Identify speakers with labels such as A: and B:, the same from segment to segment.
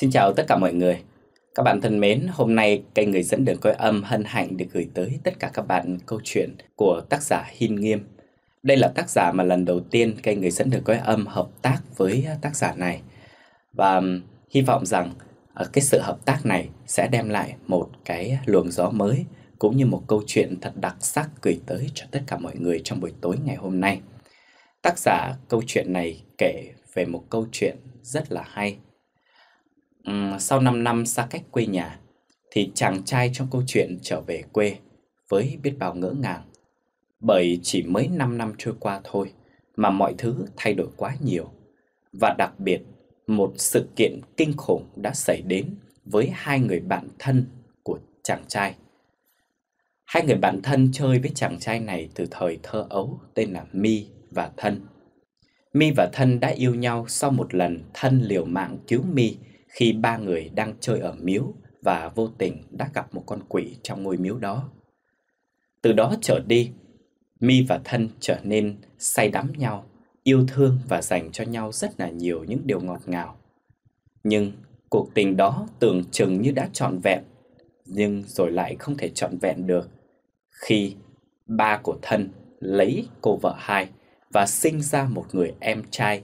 A: Xin chào tất cả mọi người. Các bạn thân mến, hôm nay kênh Người dẫn đường coi âm hân hạnh được gửi tới tất cả các bạn câu chuyện của tác giả Hin Nghiêm. Đây là tác giả mà lần đầu tiên kênh Người dẫn đường coi âm hợp tác với à, tác giả này. Và hy vọng rằng à, cái sự hợp tác này sẽ đem lại một cái luồng gió mới cũng như một câu chuyện thật đặc sắc gửi tới cho tất cả mọi người trong buổi tối ngày hôm nay. Tác giả câu chuyện này kể về một câu chuyện rất là hay sau 5 năm xa cách quê nhà, thì chàng trai trong câu chuyện trở về quê với biết bao ngỡ ngàng. Bởi chỉ mới 5 năm trôi qua thôi mà mọi thứ thay đổi quá nhiều. Và đặc biệt, một sự kiện kinh khủng đã xảy đến với hai người bạn thân của chàng trai. Hai người bạn thân chơi với chàng trai này từ thời thơ ấu tên là Mi và Thân. Mi và Thân đã yêu nhau sau một lần Thân liều mạng cứu Mi khi ba người đang chơi ở miếu và vô tình đã gặp một con quỷ trong ngôi miếu đó. Từ đó trở đi, Mi và Thân trở nên say đắm nhau, yêu thương và dành cho nhau rất là nhiều những điều ngọt ngào. Nhưng cuộc tình đó tưởng chừng như đã trọn vẹn, nhưng rồi lại không thể trọn vẹn được khi ba của Thân lấy cô vợ hai và sinh ra một người em trai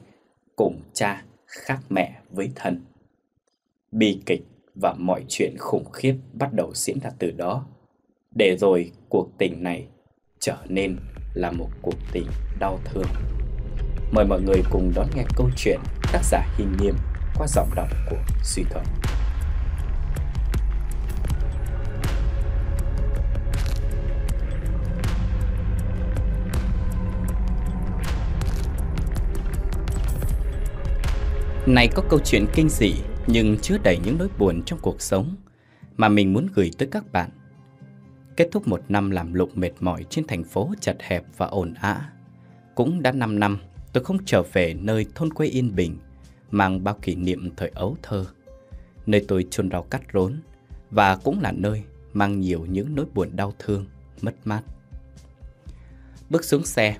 A: cùng cha khác mẹ với Thân bi kịch và mọi chuyện khủng khiếp bắt đầu diễn ra từ đó. Để rồi cuộc tình này trở nên là một cuộc tình đau thương. Mời mọi người cùng đón nghe câu chuyện tác giả Hi Nghiêm qua giọng đọc của suy Thuận. Này có câu chuyện kinh dị nhưng chứa đầy những nỗi buồn trong cuộc sống mà mình muốn gửi tới các bạn. Kết thúc một năm làm lụng mệt mỏi trên thành phố chật hẹp và ồn ào, cũng đã 5 năm tôi không trở về nơi thôn quê yên bình mang bao kỷ niệm thời ấu thơ, nơi tôi chôn rau cắt rốn và cũng là nơi mang nhiều những nỗi buồn đau thương, mất mát. Bước xuống xe,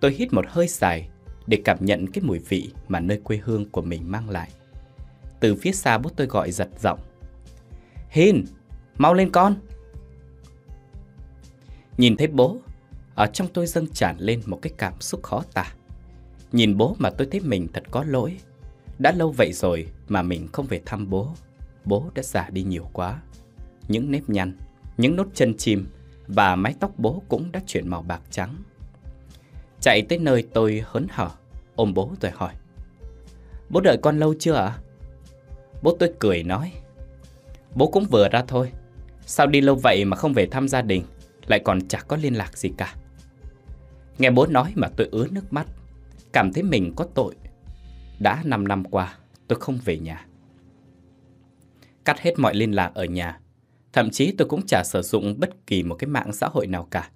A: tôi hít một hơi dài để cảm nhận cái mùi vị mà nơi quê hương của mình mang lại. Từ phía xa bố tôi gọi giật giọng. Hin, mau lên con. Nhìn thấy bố, ở trong tôi dâng tràn lên một cái cảm xúc khó tả. Nhìn bố mà tôi thấy mình thật có lỗi. Đã lâu vậy rồi mà mình không về thăm bố. Bố đã già đi nhiều quá. Những nếp nhăn, những nốt chân chim và mái tóc bố cũng đã chuyển màu bạc trắng. Chạy tới nơi tôi hớn hở, ôm bố rồi hỏi. Bố đợi con lâu chưa ạ? À? Bố tôi cười nói Bố cũng vừa ra thôi Sao đi lâu vậy mà không về thăm gia đình Lại còn chả có liên lạc gì cả Nghe bố nói mà tôi ứa nước mắt Cảm thấy mình có tội Đã 5 năm qua tôi không về nhà Cắt hết mọi liên lạc ở nhà Thậm chí tôi cũng chả sử dụng bất kỳ một cái mạng xã hội nào cả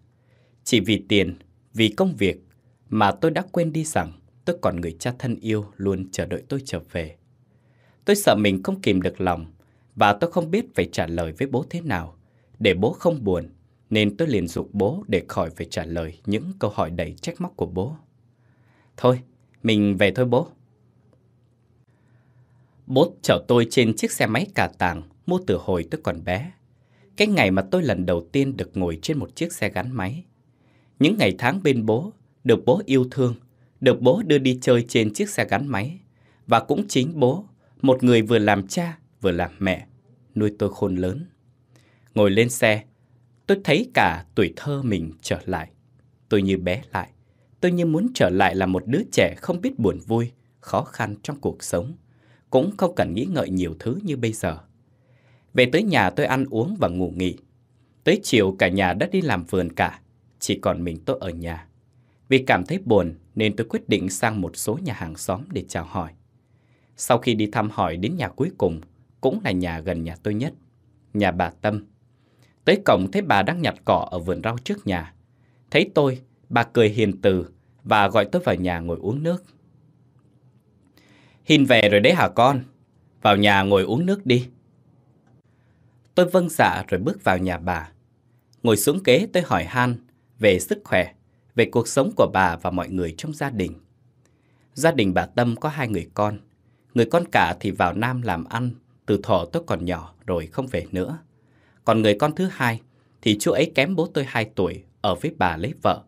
A: Chỉ vì tiền, vì công việc Mà tôi đã quên đi rằng tôi còn người cha thân yêu luôn chờ đợi tôi trở về Tôi sợ mình không kìm được lòng và tôi không biết phải trả lời với bố thế nào để bố không buồn nên tôi liền dụ bố để khỏi phải trả lời những câu hỏi đầy trách móc của bố. Thôi, mình về thôi bố. Bố chở tôi trên chiếc xe máy cà tàng mua từ hồi tôi còn bé. Cái ngày mà tôi lần đầu tiên được ngồi trên một chiếc xe gắn máy. Những ngày tháng bên bố, được bố yêu thương, được bố đưa đi chơi trên chiếc xe gắn máy. Và cũng chính bố một người vừa làm cha vừa làm mẹ, nuôi tôi khôn lớn. Ngồi lên xe, tôi thấy cả tuổi thơ mình trở lại. Tôi như bé lại, tôi như muốn trở lại là một đứa trẻ không biết buồn vui, khó khăn trong cuộc sống, cũng không cần nghĩ ngợi nhiều thứ như bây giờ. Về tới nhà tôi ăn uống và ngủ nghỉ. Tới chiều cả nhà đã đi làm vườn cả, chỉ còn mình tôi ở nhà. Vì cảm thấy buồn nên tôi quyết định sang một số nhà hàng xóm để chào hỏi. Sau khi đi thăm hỏi đến nhà cuối cùng, cũng là nhà gần nhà tôi nhất, nhà bà Tâm. Tới cổng thấy bà đang nhặt cỏ ở vườn rau trước nhà. Thấy tôi, bà cười hiền từ và gọi tôi vào nhà ngồi uống nước. Hin về rồi đấy hả con? Vào nhà ngồi uống nước đi. Tôi vâng dạ rồi bước vào nhà bà. Ngồi xuống kế tôi hỏi Han về sức khỏe, về cuộc sống của bà và mọi người trong gia đình. Gia đình bà Tâm có hai người con, Người con cả thì vào Nam làm ăn, từ thọ tôi còn nhỏ rồi không về nữa. Còn người con thứ hai thì chú ấy kém bố tôi 2 tuổi, ở với bà lấy vợ.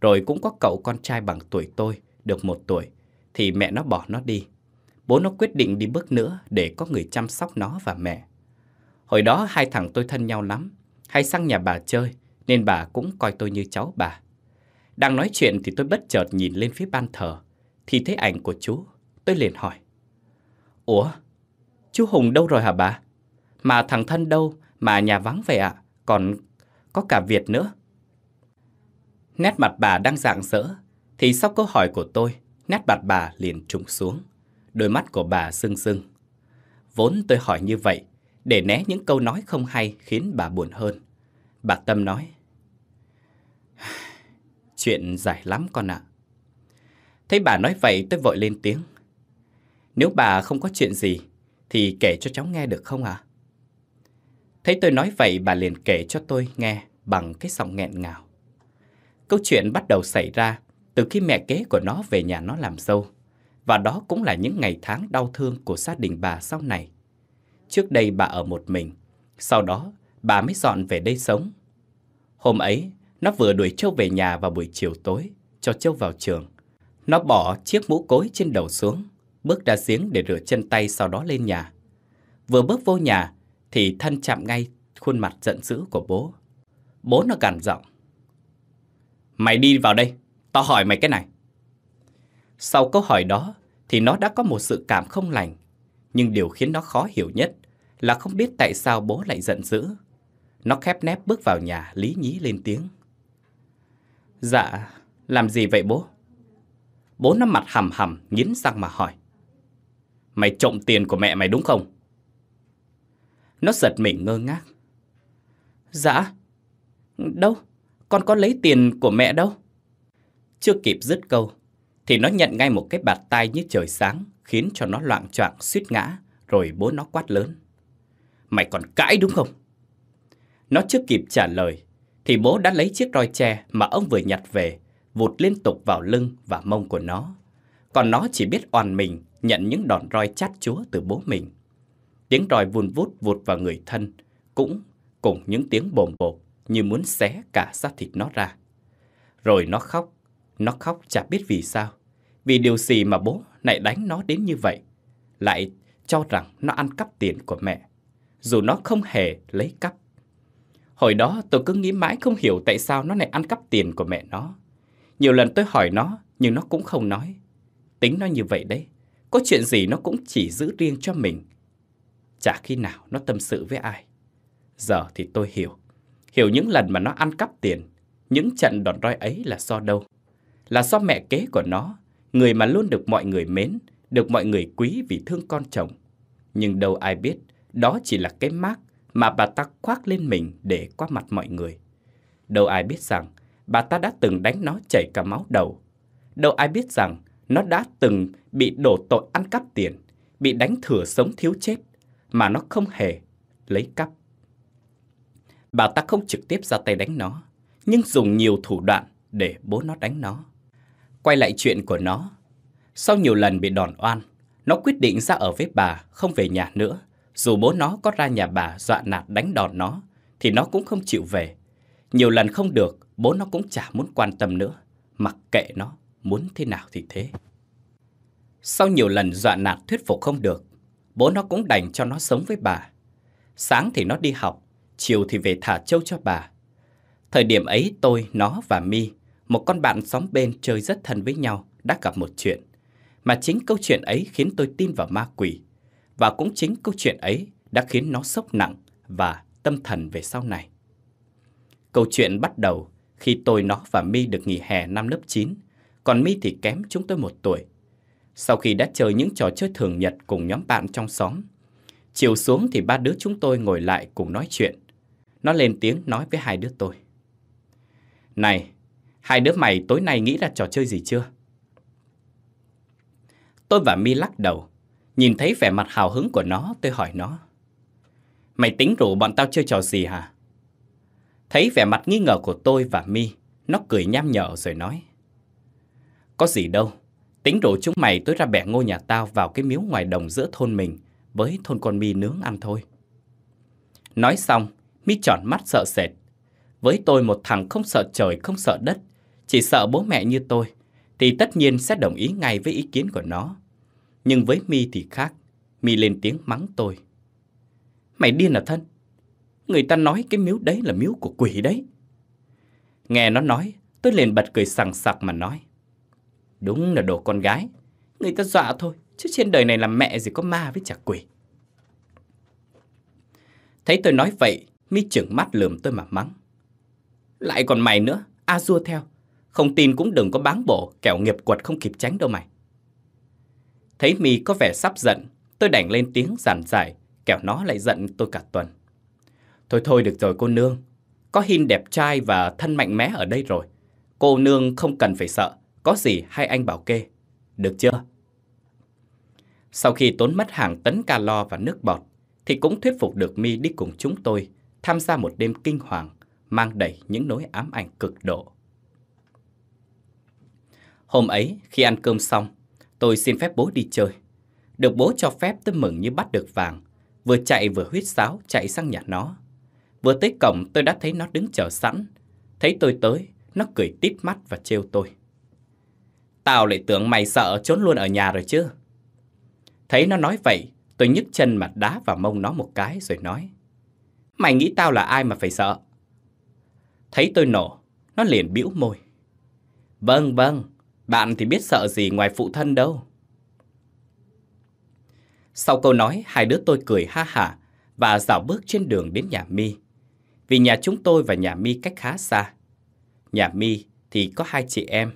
A: Rồi cũng có cậu con trai bằng tuổi tôi, được một tuổi, thì mẹ nó bỏ nó đi. Bố nó quyết định đi bước nữa để có người chăm sóc nó và mẹ. Hồi đó hai thằng tôi thân nhau lắm, hay sang nhà bà chơi, nên bà cũng coi tôi như cháu bà. Đang nói chuyện thì tôi bất chợt nhìn lên phía ban thờ, thì thấy ảnh của chú. Tôi liền hỏi, Ủa, chú Hùng đâu rồi hả bà? Mà thằng thân đâu mà nhà vắng vậy ạ? À? Còn có cả Việt nữa. Nét mặt bà đang rạng rỡ, thì sau câu hỏi của tôi, nét mặt bà liền trùng xuống. Đôi mắt của bà sưng sưng. Vốn tôi hỏi như vậy, để né những câu nói không hay khiến bà buồn hơn. Bà Tâm nói, Chuyện dài lắm con ạ. À. Thấy bà nói vậy tôi vội lên tiếng. Nếu bà không có chuyện gì, thì kể cho cháu nghe được không ạ? Thấy tôi nói vậy, bà liền kể cho tôi nghe bằng cái giọng nghẹn ngào. Câu chuyện bắt đầu xảy ra từ khi mẹ kế của nó về nhà nó làm dâu. Và đó cũng là những ngày tháng đau thương của gia đình bà sau này. Trước đây bà ở một mình, sau đó bà mới dọn về đây sống. Hôm ấy, nó vừa đuổi Châu về nhà vào buổi chiều tối, cho Châu vào trường. Nó bỏ chiếc mũ cối trên đầu xuống, bước ra giếng để rửa chân tay sau đó lên nhà. Vừa bước vô nhà thì thân chạm ngay khuôn mặt giận dữ của bố. Bố nó gằn giọng. Mày đi vào đây, tao hỏi mày cái này. Sau câu hỏi đó thì nó đã có một sự cảm không lành. Nhưng điều khiến nó khó hiểu nhất là không biết tại sao bố lại giận dữ. Nó khép nép bước vào nhà lý nhí lên tiếng. Dạ, làm gì vậy bố? Bố nó mặt hầm hầm, nghiến răng mà hỏi. Mày trộm tiền của mẹ mày đúng không? Nó giật mình ngơ ngác. Dạ. Đâu? Con có lấy tiền của mẹ đâu? Chưa kịp dứt câu, thì nó nhận ngay một cái bạt tay như trời sáng khiến cho nó loạn choạng suýt ngã, rồi bố nó quát lớn. Mày còn cãi đúng không? Nó chưa kịp trả lời, thì bố đã lấy chiếc roi tre mà ông vừa nhặt về, vụt liên tục vào lưng và mông của nó. Còn nó chỉ biết oàn mình nhận những đòn roi chát chúa từ bố mình. Tiếng roi vun vút vụt vào người thân, cũng cùng những tiếng bồm bột như muốn xé cả xác thịt nó ra. Rồi nó khóc, nó khóc chả biết vì sao, vì điều gì mà bố lại đánh nó đến như vậy, lại cho rằng nó ăn cắp tiền của mẹ, dù nó không hề lấy cắp. Hồi đó tôi cứ nghĩ mãi không hiểu tại sao nó lại ăn cắp tiền của mẹ nó. Nhiều lần tôi hỏi nó, nhưng nó cũng không nói. Tính nó như vậy đấy, có chuyện gì nó cũng chỉ giữ riêng cho mình. Chả khi nào nó tâm sự với ai. Giờ thì tôi hiểu. Hiểu những lần mà nó ăn cắp tiền, những trận đòn roi ấy là do đâu. Là do mẹ kế của nó, người mà luôn được mọi người mến, được mọi người quý vì thương con chồng. Nhưng đâu ai biết, đó chỉ là cái mác mà bà ta khoác lên mình để qua mặt mọi người. Đâu ai biết rằng, bà ta đã từng đánh nó chảy cả máu đầu. Đâu ai biết rằng, nó đã từng bị đổ tội ăn cắp tiền, bị đánh thừa sống thiếu chết, mà nó không hề lấy cắp. Bà ta không trực tiếp ra tay đánh nó, nhưng dùng nhiều thủ đoạn để bố nó đánh nó. Quay lại chuyện của nó, sau nhiều lần bị đòn oan, nó quyết định ra ở với bà, không về nhà nữa. Dù bố nó có ra nhà bà dọa nạt đánh đòn nó, thì nó cũng không chịu về. Nhiều lần không được, bố nó cũng chả muốn quan tâm nữa, mặc kệ nó muốn thế nào thì thế. Sau nhiều lần dọa nạt thuyết phục không được, bố nó cũng đành cho nó sống với bà. Sáng thì nó đi học, chiều thì về thả trâu cho bà. Thời điểm ấy tôi, nó và Mi, một con bạn xóm bên chơi rất thân với nhau, đã gặp một chuyện. Mà chính câu chuyện ấy khiến tôi tin vào ma quỷ. Và cũng chính câu chuyện ấy đã khiến nó sốc nặng và tâm thần về sau này. Câu chuyện bắt đầu khi tôi, nó và Mi được nghỉ hè năm lớp 9 còn My thì kém chúng tôi một tuổi. Sau khi đã chơi những trò chơi thường nhật cùng nhóm bạn trong xóm, chiều xuống thì ba đứa chúng tôi ngồi lại cùng nói chuyện. Nó lên tiếng nói với hai đứa tôi. Này, hai đứa mày tối nay nghĩ ra trò chơi gì chưa? Tôi và My lắc đầu, nhìn thấy vẻ mặt hào hứng của nó, tôi hỏi nó. Mày tính rủ bọn tao chơi trò gì hả? Thấy vẻ mặt nghi ngờ của tôi và My, nó cười nham nhở rồi nói. Có gì đâu, tính rủ chúng mày tới ra bẻ ngôi nhà tao vào cái miếu ngoài đồng giữa thôn mình với thôn con mi nướng ăn thôi. Nói xong, mi tròn mắt sợ sệt. Với tôi một thằng không sợ trời, không sợ đất, chỉ sợ bố mẹ như tôi, thì tất nhiên sẽ đồng ý ngay với ý kiến của nó. Nhưng với mi thì khác, mi lên tiếng mắng tôi. Mày điên à thân? Người ta nói cái miếu đấy là miếu của quỷ đấy. Nghe nó nói, tôi liền bật cười sằng sặc mà nói. Đúng là đồ con gái. Người ta dọa thôi, chứ trên đời này là mẹ gì có ma với chả quỷ. Thấy tôi nói vậy, mi chừng mắt lườm tôi mà mắng. Lại còn mày nữa, a dua theo. Không tin cũng đừng có bán bộ kẻo nghiệp quật không kịp tránh đâu mày. Thấy mi có vẻ sắp giận, tôi đành lên tiếng giản giải, kẻo nó lại giận tôi cả tuần. Thôi thôi được rồi cô nương, có Hin đẹp trai và thân mạnh mẽ ở đây rồi. Cô nương không cần phải sợ, có gì hai anh bảo kê. Được chưa? Sau khi tốn mất hàng tấn calo và nước bọt, thì cũng thuyết phục được Mi đi cùng chúng tôi tham gia một đêm kinh hoàng, mang đầy những nỗi ám ảnh cực độ. Hôm ấy, khi ăn cơm xong, tôi xin phép bố đi chơi. Được bố cho phép tôi mừng như bắt được vàng, vừa chạy vừa huyết sáo chạy sang nhà nó. Vừa tới cổng tôi đã thấy nó đứng chờ sẵn. Thấy tôi tới, nó cười tít mắt và trêu tôi. Tao lại tưởng mày sợ trốn luôn ở nhà rồi chứ. Thấy nó nói vậy, tôi nhấc chân mà đá vào mông nó một cái rồi nói. Mày nghĩ tao là ai mà phải sợ? Thấy tôi nổ, nó liền bĩu môi. Vâng vâng, bạn thì biết sợ gì ngoài phụ thân đâu. Sau câu nói, hai đứa tôi cười ha hả và dạo bước trên đường đến nhà Mi. Vì nhà chúng tôi và nhà Mi cách khá xa. Nhà Mi thì có hai chị em,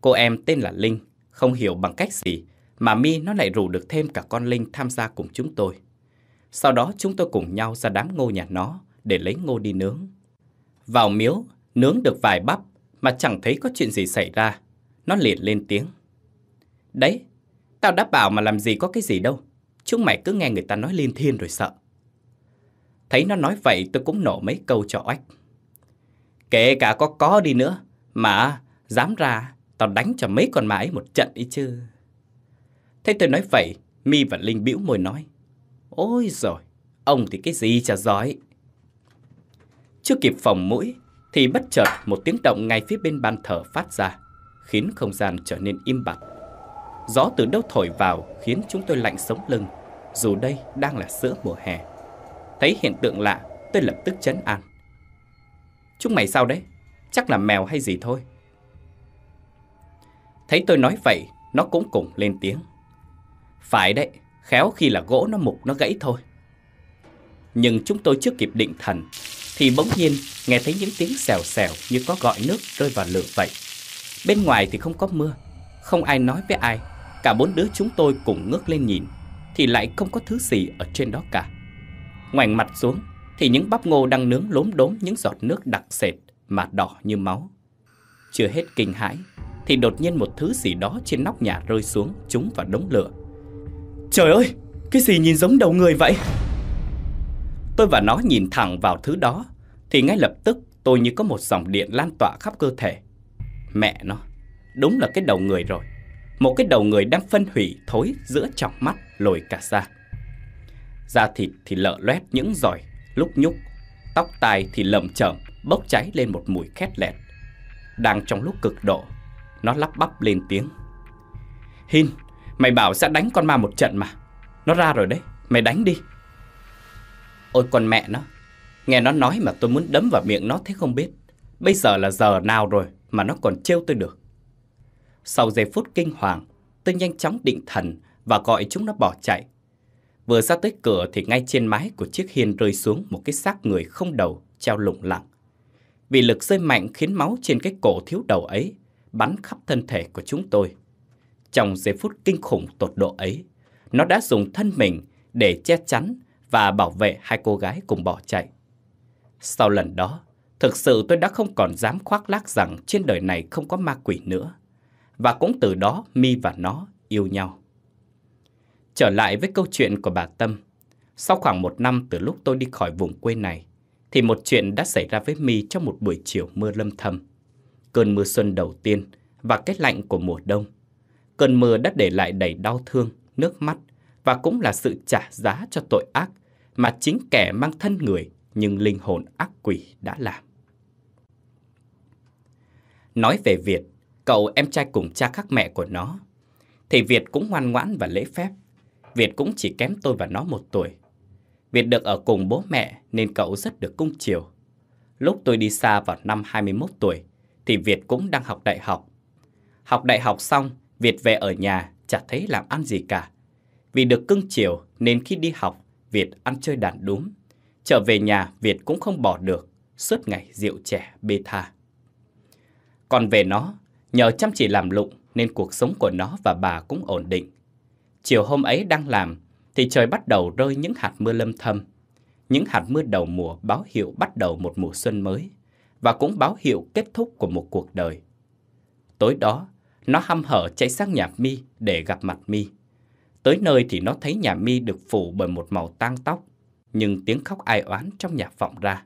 A: Cô em tên là Linh, không hiểu bằng cách gì mà Mi nó lại rủ được thêm cả con Linh tham gia cùng chúng tôi. Sau đó chúng tôi cùng nhau ra đám ngô nhà nó để lấy ngô đi nướng. Vào miếu, nướng được vài bắp mà chẳng thấy có chuyện gì xảy ra. Nó liền lên tiếng. Đấy, tao đã bảo mà làm gì có cái gì đâu. Chúng mày cứ nghe người ta nói liên thiên rồi sợ. Thấy nó nói vậy tôi cũng nổ mấy câu cho oách. Kể cả có có đi nữa, mà dám ra Tao đánh cho mấy con ma một trận đi chứ. Thế tôi nói vậy, Mi và Linh bĩu môi nói. Ôi rồi ông thì cái gì chả giỏi. Chưa kịp phòng mũi, thì bất chợt một tiếng động ngay phía bên bàn thờ phát ra, khiến không gian trở nên im bặt. Gió từ đâu thổi vào khiến chúng tôi lạnh sống lưng, dù đây đang là giữa mùa hè. Thấy hiện tượng lạ, tôi lập tức chấn an. Chúng mày sao đấy? Chắc là mèo hay gì thôi. Thấy tôi nói vậy, nó cũng cùng lên tiếng. Phải đấy, khéo khi là gỗ nó mục nó gãy thôi. Nhưng chúng tôi chưa kịp định thần, thì bỗng nhiên nghe thấy những tiếng xèo xèo như có gọi nước rơi vào lửa vậy. Bên ngoài thì không có mưa, không ai nói với ai, cả bốn đứa chúng tôi cùng ngước lên nhìn, thì lại không có thứ gì ở trên đó cả. Ngoảnh mặt xuống, thì những bắp ngô đang nướng lốm đốm những giọt nước đặc sệt mà đỏ như máu. Chưa hết kinh hãi, thì đột nhiên một thứ gì đó trên nóc nhà rơi xuống trúng vào đống lửa. Trời ơi, cái gì nhìn giống đầu người vậy? Tôi và nó nhìn thẳng vào thứ đó, thì ngay lập tức tôi như có một dòng điện lan tỏa khắp cơ thể. Mẹ nó, đúng là cái đầu người rồi. Một cái đầu người đang phân hủy thối giữa trọng mắt lồi cả ra. Da thịt thì lở loét những giỏi, lúc nhúc. Tóc tai thì lầm chởm bốc cháy lên một mùi khét lẹt. Đang trong lúc cực độ nó lắp bắp lên tiếng Hin, mày bảo sẽ đánh con ma một trận mà Nó ra rồi đấy, mày đánh đi Ôi con mẹ nó Nghe nó nói mà tôi muốn đấm vào miệng nó thế không biết Bây giờ là giờ nào rồi mà nó còn trêu tôi được Sau giây phút kinh hoàng Tôi nhanh chóng định thần và gọi chúng nó bỏ chạy Vừa ra tới cửa thì ngay trên mái của chiếc hiên rơi xuống một cái xác người không đầu treo lủng lẳng. Vì lực rơi mạnh khiến máu trên cái cổ thiếu đầu ấy bắn khắp thân thể của chúng tôi. Trong giây phút kinh khủng tột độ ấy, nó đã dùng thân mình để che chắn và bảo vệ hai cô gái cùng bỏ chạy. Sau lần đó, thực sự tôi đã không còn dám khoác lác rằng trên đời này không có ma quỷ nữa. Và cũng từ đó Mi và nó yêu nhau. Trở lại với câu chuyện của bà Tâm. Sau khoảng một năm từ lúc tôi đi khỏi vùng quê này, thì một chuyện đã xảy ra với Mi trong một buổi chiều mưa lâm thầm cơn mưa xuân đầu tiên và cái lạnh của mùa đông. Cơn mưa đã để lại đầy đau thương, nước mắt và cũng là sự trả giá cho tội ác mà chính kẻ mang thân người nhưng linh hồn ác quỷ đã làm. Nói về Việt, cậu em trai cùng cha khác mẹ của nó, thì Việt cũng ngoan ngoãn và lễ phép. Việt cũng chỉ kém tôi và nó một tuổi. Việt được ở cùng bố mẹ nên cậu rất được cung chiều. Lúc tôi đi xa vào năm 21 tuổi, thì Việt cũng đang học đại học. Học đại học xong, Việt về ở nhà chả thấy làm ăn gì cả. Vì được cưng chiều nên khi đi học, Việt ăn chơi đàn đúng. Trở về nhà, Việt cũng không bỏ được, suốt ngày rượu trẻ bê tha. Còn về nó, nhờ chăm chỉ làm lụng nên cuộc sống của nó và bà cũng ổn định. Chiều hôm ấy đang làm thì trời bắt đầu rơi những hạt mưa lâm thâm. Những hạt mưa đầu mùa báo hiệu bắt đầu một mùa xuân mới và cũng báo hiệu kết thúc của một cuộc đời. Tối đó, nó hăm hở chạy sang nhà Mi để gặp mặt Mi. Tới nơi thì nó thấy nhà Mi được phủ bởi một màu tang tóc, nhưng tiếng khóc ai oán trong nhà vọng ra.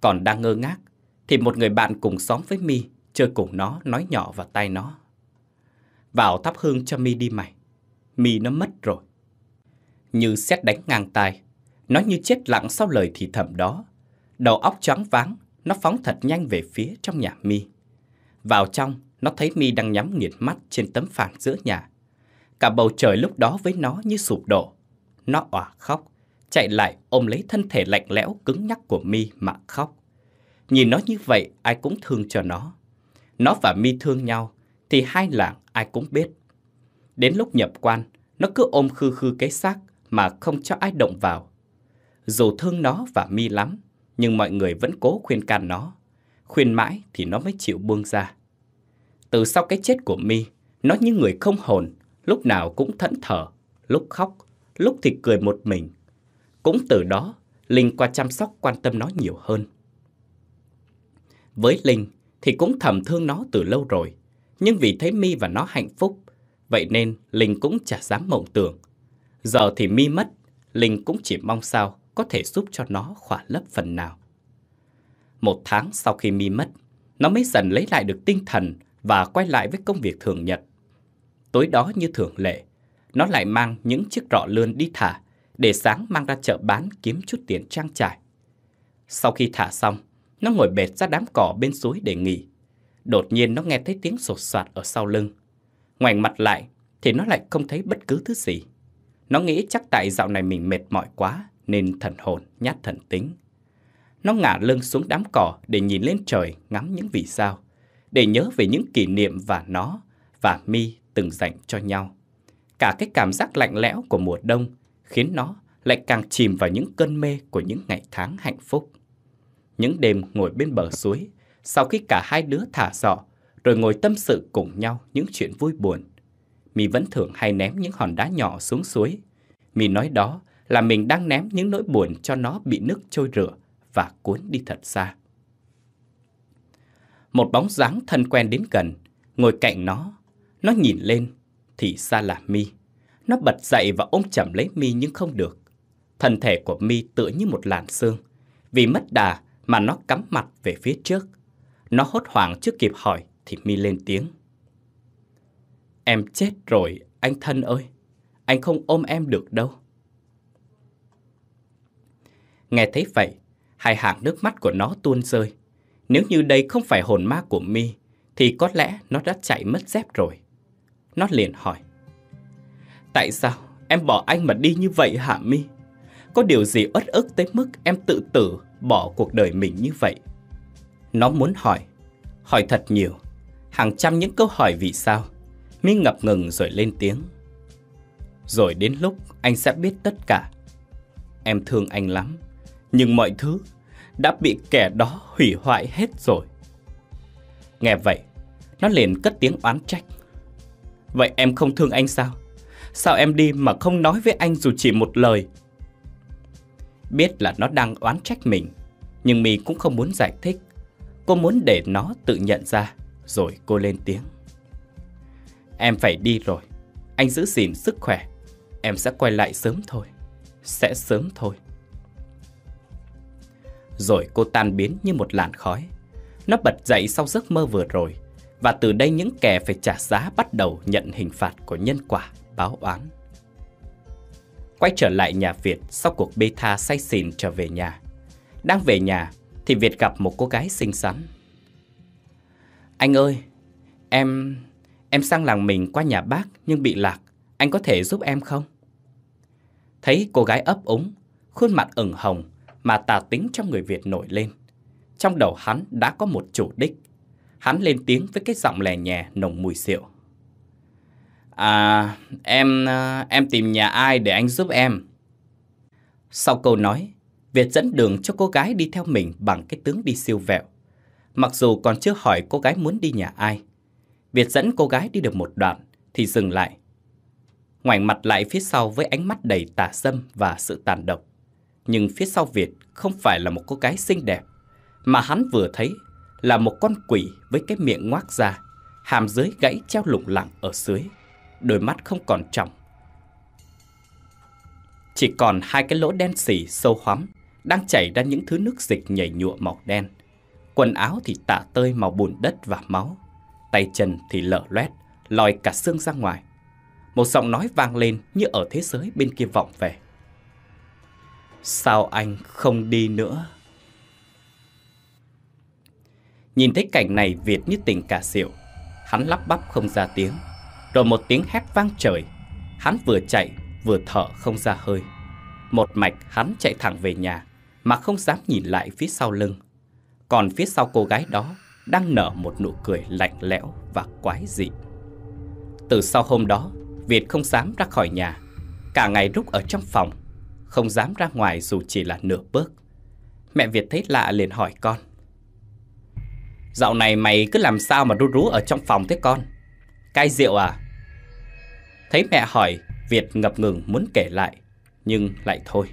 A: Còn đang ngơ ngác, thì một người bạn cùng xóm với Mi chơi cùng nó nói nhỏ vào tay nó. Vào thắp hương cho Mi đi mày, Mi nó mất rồi. Như xét đánh ngang tai, nó như chết lặng sau lời thì thầm đó Đầu óc choáng váng, nó phóng thật nhanh về phía trong nhà Mi. Vào trong, nó thấy Mi đang nhắm nghiệt mắt trên tấm phản giữa nhà. Cả bầu trời lúc đó với nó như sụp đổ. Nó òa khóc, chạy lại ôm lấy thân thể lạnh lẽo cứng nhắc của Mi mà khóc. Nhìn nó như vậy, ai cũng thương cho nó. Nó và Mi thương nhau, thì hai làng ai cũng biết. Đến lúc nhập quan, nó cứ ôm khư khư cái xác mà không cho ai động vào. Dù thương nó và Mi lắm, nhưng mọi người vẫn cố khuyên can nó. Khuyên mãi thì nó mới chịu buông ra. Từ sau cái chết của Mi, nó như người không hồn, lúc nào cũng thẫn thờ, lúc khóc, lúc thì cười một mình. Cũng từ đó, Linh qua chăm sóc quan tâm nó nhiều hơn. Với Linh thì cũng thầm thương nó từ lâu rồi, nhưng vì thấy Mi và nó hạnh phúc, vậy nên Linh cũng chả dám mộng tưởng. Giờ thì Mi mất, Linh cũng chỉ mong sao có thể giúp cho nó khỏa lấp phần nào. Một tháng sau khi Mi mất, nó mới dần lấy lại được tinh thần và quay lại với công việc thường nhật. Tối đó như thường lệ, nó lại mang những chiếc rọ lươn đi thả để sáng mang ra chợ bán kiếm chút tiền trang trải. Sau khi thả xong, nó ngồi bệt ra đám cỏ bên suối để nghỉ. Đột nhiên nó nghe thấy tiếng sột soạt ở sau lưng. Ngoảnh mặt lại thì nó lại không thấy bất cứ thứ gì. Nó nghĩ chắc tại dạo này mình mệt mỏi quá nên thần hồn nhát thần tính. Nó ngả lưng xuống đám cỏ để nhìn lên trời ngắm những vì sao, để nhớ về những kỷ niệm và nó và mi từng dành cho nhau. Cả cái cảm giác lạnh lẽo của mùa đông khiến nó lại càng chìm vào những cơn mê của những ngày tháng hạnh phúc. Những đêm ngồi bên bờ suối, sau khi cả hai đứa thả giỏ, rồi ngồi tâm sự cùng nhau những chuyện vui buồn. Mi vẫn thường hay ném những hòn đá nhỏ xuống suối. Mi nói đó là mình đang ném những nỗi buồn cho nó bị nước trôi rửa và cuốn đi thật xa. Một bóng dáng thân quen đến gần, ngồi cạnh nó, nó nhìn lên thì xa là Mi. Nó bật dậy và ôm chầm lấy Mi nhưng không được. Thân thể của Mi tựa như một làn xương, vì mất đà mà nó cắm mặt về phía trước. Nó hốt hoảng trước kịp hỏi thì Mi lên tiếng. Em chết rồi, anh thân ơi. Anh không ôm em được đâu. Nghe thấy vậy, hai hàng nước mắt của nó tuôn rơi. Nếu như đây không phải hồn ma của mi thì có lẽ nó đã chạy mất dép rồi. Nó liền hỏi. Tại sao em bỏ anh mà đi như vậy hả mi Có điều gì uất ức tới mức em tự tử bỏ cuộc đời mình như vậy? Nó muốn hỏi. Hỏi thật nhiều. Hàng trăm những câu hỏi vì sao. mi ngập ngừng rồi lên tiếng. Rồi đến lúc anh sẽ biết tất cả. Em thương anh lắm nhưng mọi thứ đã bị kẻ đó hủy hoại hết rồi. Nghe vậy, nó liền cất tiếng oán trách. Vậy em không thương anh sao? Sao em đi mà không nói với anh dù chỉ một lời? Biết là nó đang oán trách mình, nhưng My cũng không muốn giải thích. Cô muốn để nó tự nhận ra, rồi cô lên tiếng. Em phải đi rồi, anh giữ gìn sức khỏe, em sẽ quay lại sớm thôi. Sẽ sớm thôi rồi cô tan biến như một làn khói. Nó bật dậy sau giấc mơ vừa rồi, và từ đây những kẻ phải trả giá bắt đầu nhận hình phạt của nhân quả, báo oán. Quay trở lại nhà Việt sau cuộc bê tha say xỉn trở về nhà. Đang về nhà thì Việt gặp một cô gái xinh xắn. Anh ơi, em... em sang làng mình qua nhà bác nhưng bị lạc. Anh có thể giúp em không? Thấy cô gái ấp úng, khuôn mặt ửng hồng, mà tà tính trong người Việt nổi lên. Trong đầu hắn đã có một chủ đích. Hắn lên tiếng với cái giọng lè nhè nồng mùi rượu. À, em à, em tìm nhà ai để anh giúp em? Sau câu nói, Việt dẫn đường cho cô gái đi theo mình bằng cái tướng đi siêu vẹo. Mặc dù còn chưa hỏi cô gái muốn đi nhà ai. Việt dẫn cô gái đi được một đoạn thì dừng lại. Ngoảnh mặt lại phía sau với ánh mắt đầy tà dâm và sự tàn độc nhưng phía sau Việt không phải là một cô gái xinh đẹp, mà hắn vừa thấy là một con quỷ với cái miệng ngoác ra, hàm dưới gãy treo lủng lẳng ở dưới, đôi mắt không còn trọng. Chỉ còn hai cái lỗ đen xỉ sâu hoắm đang chảy ra những thứ nước dịch nhảy nhụa màu đen. Quần áo thì tả tơi màu bùn đất và máu, tay chân thì lở loét, lòi cả xương ra ngoài. Một giọng nói vang lên như ở thế giới bên kia vọng về. Sao anh không đi nữa? Nhìn thấy cảnh này Việt như tỉnh cả xỉu. Hắn lắp bắp không ra tiếng. Rồi một tiếng hét vang trời. Hắn vừa chạy vừa thở không ra hơi. Một mạch hắn chạy thẳng về nhà mà không dám nhìn lại phía sau lưng. Còn phía sau cô gái đó đang nở một nụ cười lạnh lẽo và quái dị. Từ sau hôm đó, Việt không dám ra khỏi nhà. Cả ngày rút ở trong phòng không dám ra ngoài dù chỉ là nửa bước. Mẹ Việt thấy lạ liền hỏi con. Dạo này mày cứ làm sao mà rú rú ở trong phòng thế con? Cai rượu à? Thấy mẹ hỏi, Việt ngập ngừng muốn kể lại, nhưng lại thôi.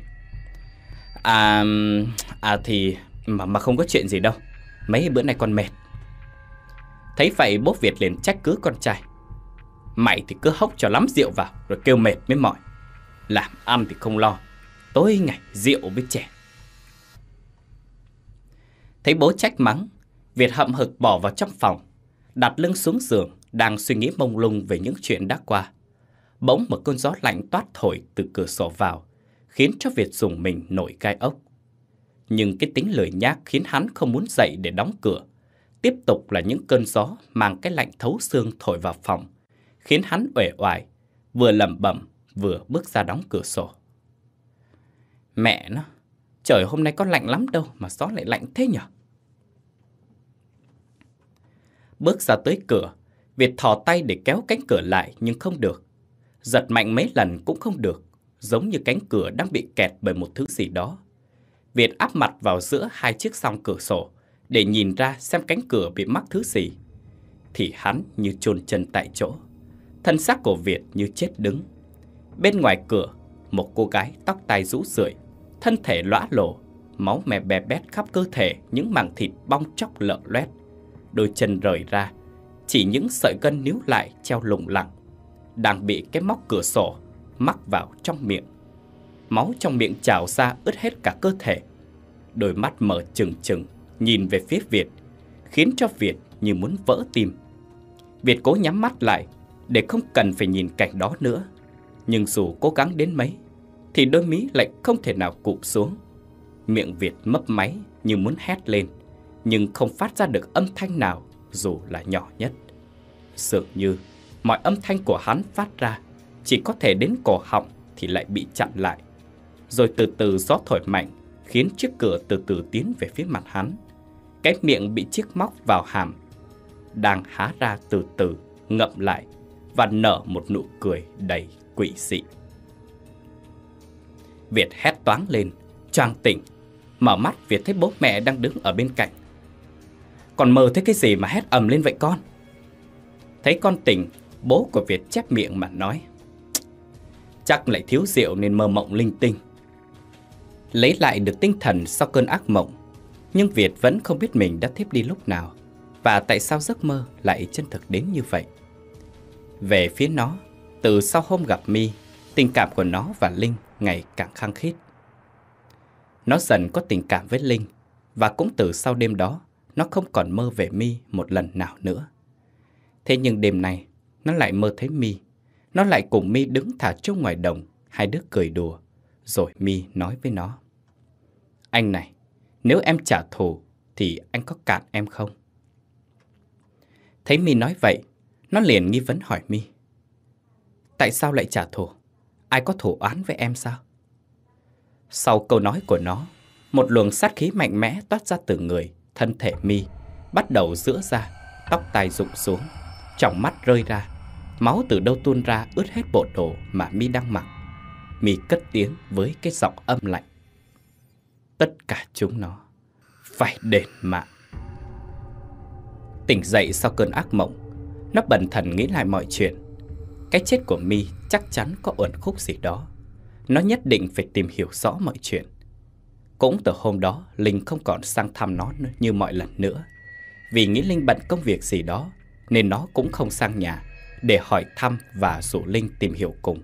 A: À, à thì mà, mà không có chuyện gì đâu, mấy bữa nay con mệt. Thấy vậy bố Việt liền trách cứ con trai. Mày thì cứ hốc cho lắm rượu vào rồi kêu mệt mới mỏi. Làm ăn thì không lo, tối ngày rượu với trẻ. Thấy bố trách mắng, Việt hậm hực bỏ vào trong phòng, đặt lưng xuống giường, đang suy nghĩ mông lung về những chuyện đã qua. Bỗng một cơn gió lạnh toát thổi từ cửa sổ vào, khiến cho Việt dùng mình nổi gai ốc. Nhưng cái tính lười nhác khiến hắn không muốn dậy để đóng cửa. Tiếp tục là những cơn gió mang cái lạnh thấu xương thổi vào phòng, khiến hắn uể oải, vừa lẩm bẩm vừa bước ra đóng cửa sổ. Mẹ nó, trời hôm nay có lạnh lắm đâu mà gió lại lạnh thế nhở? Bước ra tới cửa, Việt thò tay để kéo cánh cửa lại nhưng không được. Giật mạnh mấy lần cũng không được, giống như cánh cửa đang bị kẹt bởi một thứ gì đó. Việt áp mặt vào giữa hai chiếc song cửa sổ để nhìn ra xem cánh cửa bị mắc thứ gì. Thì hắn như chôn chân tại chỗ, thân xác của Việt như chết đứng. Bên ngoài cửa, một cô gái tóc tai rũ rượi thân thể lõa lổ, máu mè bè bét khắp cơ thể những mảng thịt bong chóc lợn loét. Đôi chân rời ra, chỉ những sợi gân níu lại treo lủng lẳng, đang bị cái móc cửa sổ mắc vào trong miệng. Máu trong miệng trào ra ướt hết cả cơ thể. Đôi mắt mở trừng trừng nhìn về phía Việt, khiến cho Việt như muốn vỡ tim. Việt cố nhắm mắt lại để không cần phải nhìn cảnh đó nữa. Nhưng dù cố gắng đến mấy thì đôi mí lại không thể nào cụp xuống. Miệng Việt mấp máy như muốn hét lên, nhưng không phát ra được âm thanh nào dù là nhỏ nhất. Dường như mọi âm thanh của hắn phát ra chỉ có thể đến cổ họng thì lại bị chặn lại. Rồi từ từ gió thổi mạnh khiến chiếc cửa từ từ tiến về phía mặt hắn. Cái miệng bị chiếc móc vào hàm, đang há ra từ từ, ngậm lại và nở một nụ cười đầy quỷ dị. Việt hét toáng lên, choang tỉnh. Mở mắt Việt thấy bố mẹ đang đứng ở bên cạnh. Còn mơ thấy cái gì mà hét ầm lên vậy con? Thấy con tỉnh, bố của Việt chép miệng mà nói. Chắc lại thiếu rượu nên mơ mộng linh tinh. Lấy lại được tinh thần sau cơn ác mộng, nhưng Việt vẫn không biết mình đã thiếp đi lúc nào và tại sao giấc mơ lại chân thực đến như vậy. Về phía nó, từ sau hôm gặp Mi, tình cảm của nó và Linh ngày càng khăng khít. Nó dần có tình cảm với Linh và cũng từ sau đêm đó nó không còn mơ về Mi một lần nào nữa. Thế nhưng đêm này nó lại mơ thấy Mi. Nó lại cùng Mi đứng thả trông ngoài đồng, hai đứa cười đùa. Rồi Mi nói với nó. Anh này, nếu em trả thù thì anh có cạn em không? Thấy Mi nói vậy, nó liền nghi vấn hỏi Mi. Tại sao lại trả thù? Ai có thủ án với em sao? Sau câu nói của nó, một luồng sát khí mạnh mẽ toát ra từ người, thân thể mi, bắt đầu giữa ra, tóc tai rụng xuống, trong mắt rơi ra, máu từ đâu tuôn ra ướt hết bộ đồ mà mi đang mặc. Mi cất tiếng với cái giọng âm lạnh. Tất cả chúng nó phải đền mạng. Tỉnh dậy sau cơn ác mộng, nó bần thần nghĩ lại mọi chuyện. Cái chết của Mi chắc chắn có ẩn khúc gì đó. Nó nhất định phải tìm hiểu rõ mọi chuyện. Cũng từ hôm đó, Linh không còn sang thăm nó như mọi lần nữa. Vì nghĩ Linh bận công việc gì đó, nên nó cũng không sang nhà để hỏi thăm và rủ Linh tìm hiểu cùng,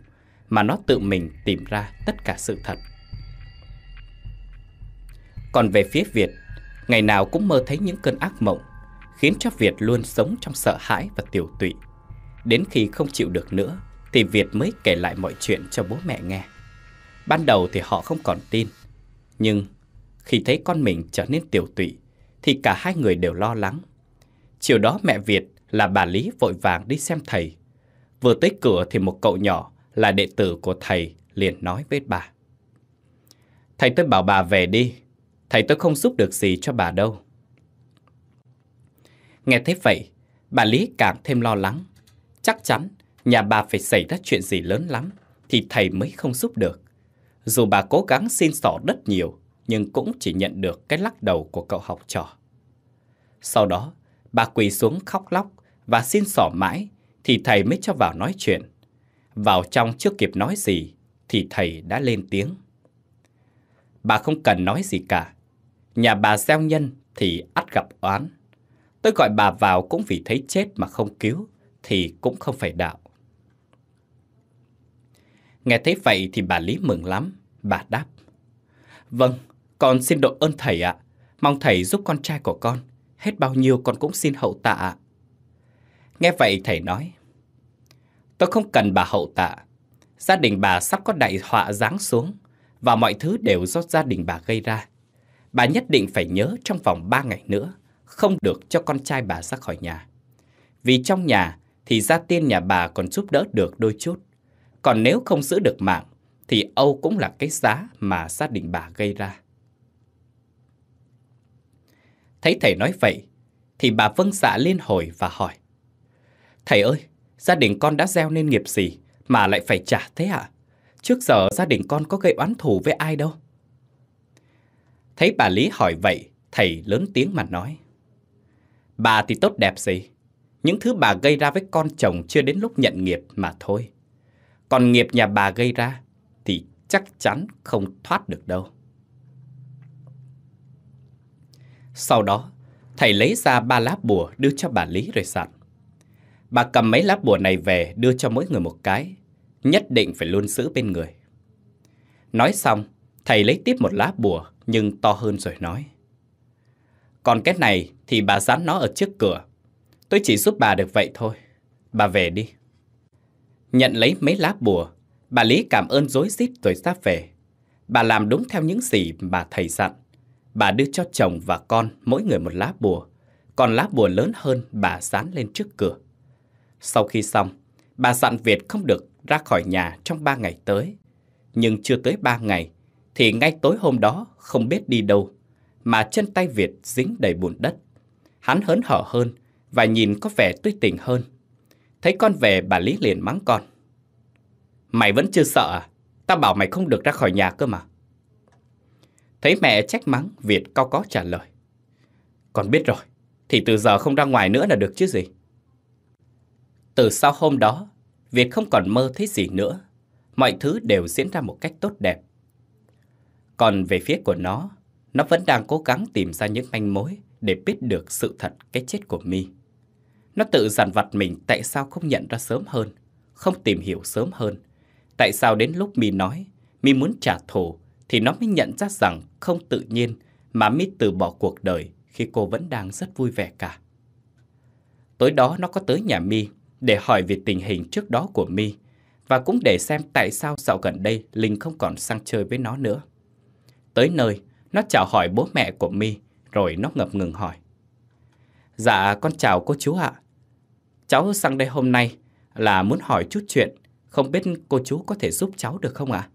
A: mà nó tự mình tìm ra tất cả sự thật. Còn về phía Việt, ngày nào cũng mơ thấy những cơn ác mộng, khiến cho Việt luôn sống trong sợ hãi và tiểu tụy. Đến khi không chịu được nữa, thì Việt mới kể lại mọi chuyện cho bố mẹ nghe. Ban đầu thì họ không còn tin, nhưng khi thấy con mình trở nên tiểu tụy thì cả hai người đều lo lắng. Chiều đó mẹ Việt là bà Lý vội vàng đi xem thầy. Vừa tới cửa thì một cậu nhỏ là đệ tử của thầy liền nói với bà. Thầy tôi bảo bà về đi, thầy tôi không giúp được gì cho bà đâu. Nghe thấy vậy, bà Lý càng thêm lo lắng. Chắc chắn nhà bà phải xảy ra chuyện gì lớn lắm thì thầy mới không giúp được. Dù bà cố gắng xin xỏ đất nhiều, nhưng cũng chỉ nhận được cái lắc đầu của cậu học trò. Sau đó, bà quỳ xuống khóc lóc và xin xỏ mãi thì thầy mới cho vào nói chuyện. Vào trong chưa kịp nói gì thì thầy đã lên tiếng. Bà không cần nói gì cả. Nhà bà gieo nhân thì ắt gặp oán. Tôi gọi bà vào cũng vì thấy chết mà không cứu thì cũng không phải đạo. Nghe thấy vậy thì bà Lý mừng lắm, bà đáp. Vâng, con xin đội ơn thầy ạ, mong thầy giúp con trai của con, hết bao nhiêu con cũng xin hậu tạ ạ. Nghe vậy thầy nói, tôi không cần bà hậu tạ, gia đình bà sắp có đại họa giáng xuống và mọi thứ đều do gia đình bà gây ra. Bà nhất định phải nhớ trong vòng 3 ngày nữa, không được cho con trai bà ra khỏi nhà. Vì trong nhà thì gia tiên nhà bà còn giúp đỡ được đôi chút. Còn nếu không giữ được mạng, thì Âu cũng là cái giá mà gia đình bà gây ra. Thấy thầy nói vậy, thì bà vâng dạ lên hồi và hỏi. Thầy ơi, gia đình con đã gieo nên nghiệp gì mà lại phải trả thế ạ? Trước giờ gia đình con có gây oán thù với ai đâu. Thấy bà Lý hỏi vậy, thầy lớn tiếng mà nói. Bà thì tốt đẹp gì? Những thứ bà gây ra với con chồng chưa đến lúc nhận nghiệp mà thôi còn nghiệp nhà bà gây ra thì chắc chắn không thoát được đâu. Sau đó, thầy lấy ra ba lá bùa đưa cho bà Lý rồi dặn. Bà cầm mấy lá bùa này về đưa cho mỗi người một cái, nhất định phải luôn giữ bên người. Nói xong, thầy lấy tiếp một lá bùa nhưng to hơn rồi nói. Còn cái này thì bà dán nó ở trước cửa. Tôi chỉ giúp bà được vậy thôi. Bà về đi. Nhận lấy mấy lá bùa, bà Lý cảm ơn rối rít rồi ra về. Bà làm đúng theo những gì bà thầy dặn. Bà đưa cho chồng và con mỗi người một lá bùa, còn lá bùa lớn hơn bà dán lên trước cửa. Sau khi xong, bà dặn Việt không được ra khỏi nhà trong ba ngày tới. Nhưng chưa tới ba ngày, thì ngay tối hôm đó không biết đi đâu, mà chân tay Việt dính đầy bùn đất. Hắn hớn hở hơn và nhìn có vẻ tươi tỉnh hơn Thấy con về bà Lý liền mắng con. Mày vẫn chưa sợ à? Tao bảo mày không được ra khỏi nhà cơ mà. Thấy mẹ trách mắng, Việt cao có trả lời. Con biết rồi, thì từ giờ không ra ngoài nữa là được chứ gì. Từ sau hôm đó, Việt không còn mơ thấy gì nữa. Mọi thứ đều diễn ra một cách tốt đẹp. Còn về phía của nó, nó vẫn đang cố gắng tìm ra những manh mối để biết được sự thật cái chết của My. Nó tự dằn vặt mình tại sao không nhận ra sớm hơn, không tìm hiểu sớm hơn. Tại sao đến lúc mi nói, mi muốn trả thù, thì nó mới nhận ra rằng không tự nhiên mà mi từ bỏ cuộc đời khi cô vẫn đang rất vui vẻ cả. Tối đó nó có tới nhà mi để hỏi về tình hình trước đó của mi và cũng để xem tại sao dạo gần đây Linh không còn sang chơi với nó nữa. Tới nơi, nó chào hỏi bố mẹ của mi rồi nó ngập ngừng hỏi. Dạ, con chào cô chú ạ. À. Cháu sang đây hôm nay là muốn hỏi chút chuyện, không biết cô chú có thể giúp cháu được không ạ?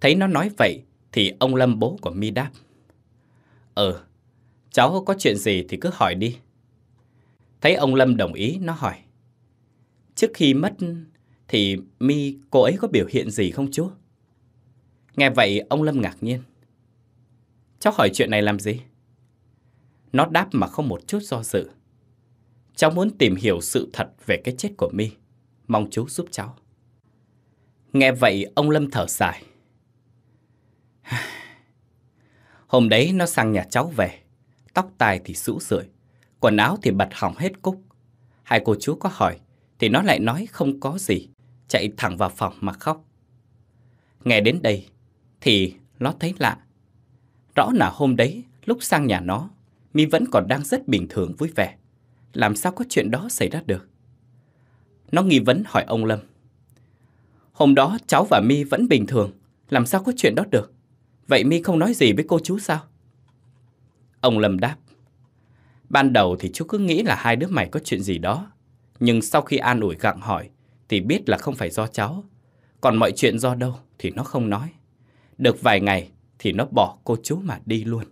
A: Thấy nó nói vậy thì ông Lâm bố của Mi đáp. Ừ, cháu có chuyện gì thì cứ hỏi đi. Thấy ông Lâm đồng ý, nó hỏi. Trước khi mất thì Mi cô ấy có biểu hiện gì không chú? Nghe vậy ông Lâm ngạc nhiên. Cháu hỏi chuyện này làm gì? Nó đáp mà không một chút do dự. Cháu muốn tìm hiểu sự thật về cái chết của My. Mong chú giúp cháu. Nghe vậy ông Lâm thở dài. Hôm đấy nó sang nhà cháu về. Tóc tai thì sũ sưởi, quần áo thì bật hỏng hết cúc. Hai cô chú có hỏi thì nó lại nói không có gì, chạy thẳng vào phòng mà khóc. Nghe đến đây thì nó thấy lạ. Rõ là hôm đấy lúc sang nhà nó, Mi vẫn còn đang rất bình thường vui vẻ làm sao có chuyện đó xảy ra được? Nó nghi vấn hỏi ông Lâm. Hôm đó cháu và Mi vẫn bình thường, làm sao có chuyện đó được? Vậy Mi không nói gì với cô chú sao? Ông Lâm đáp. Ban đầu thì chú cứ nghĩ là hai đứa mày có chuyện gì đó. Nhưng sau khi an ủi gặng hỏi, thì biết là không phải do cháu. Còn mọi chuyện do đâu thì nó không nói. Được vài ngày thì nó bỏ cô chú mà đi luôn.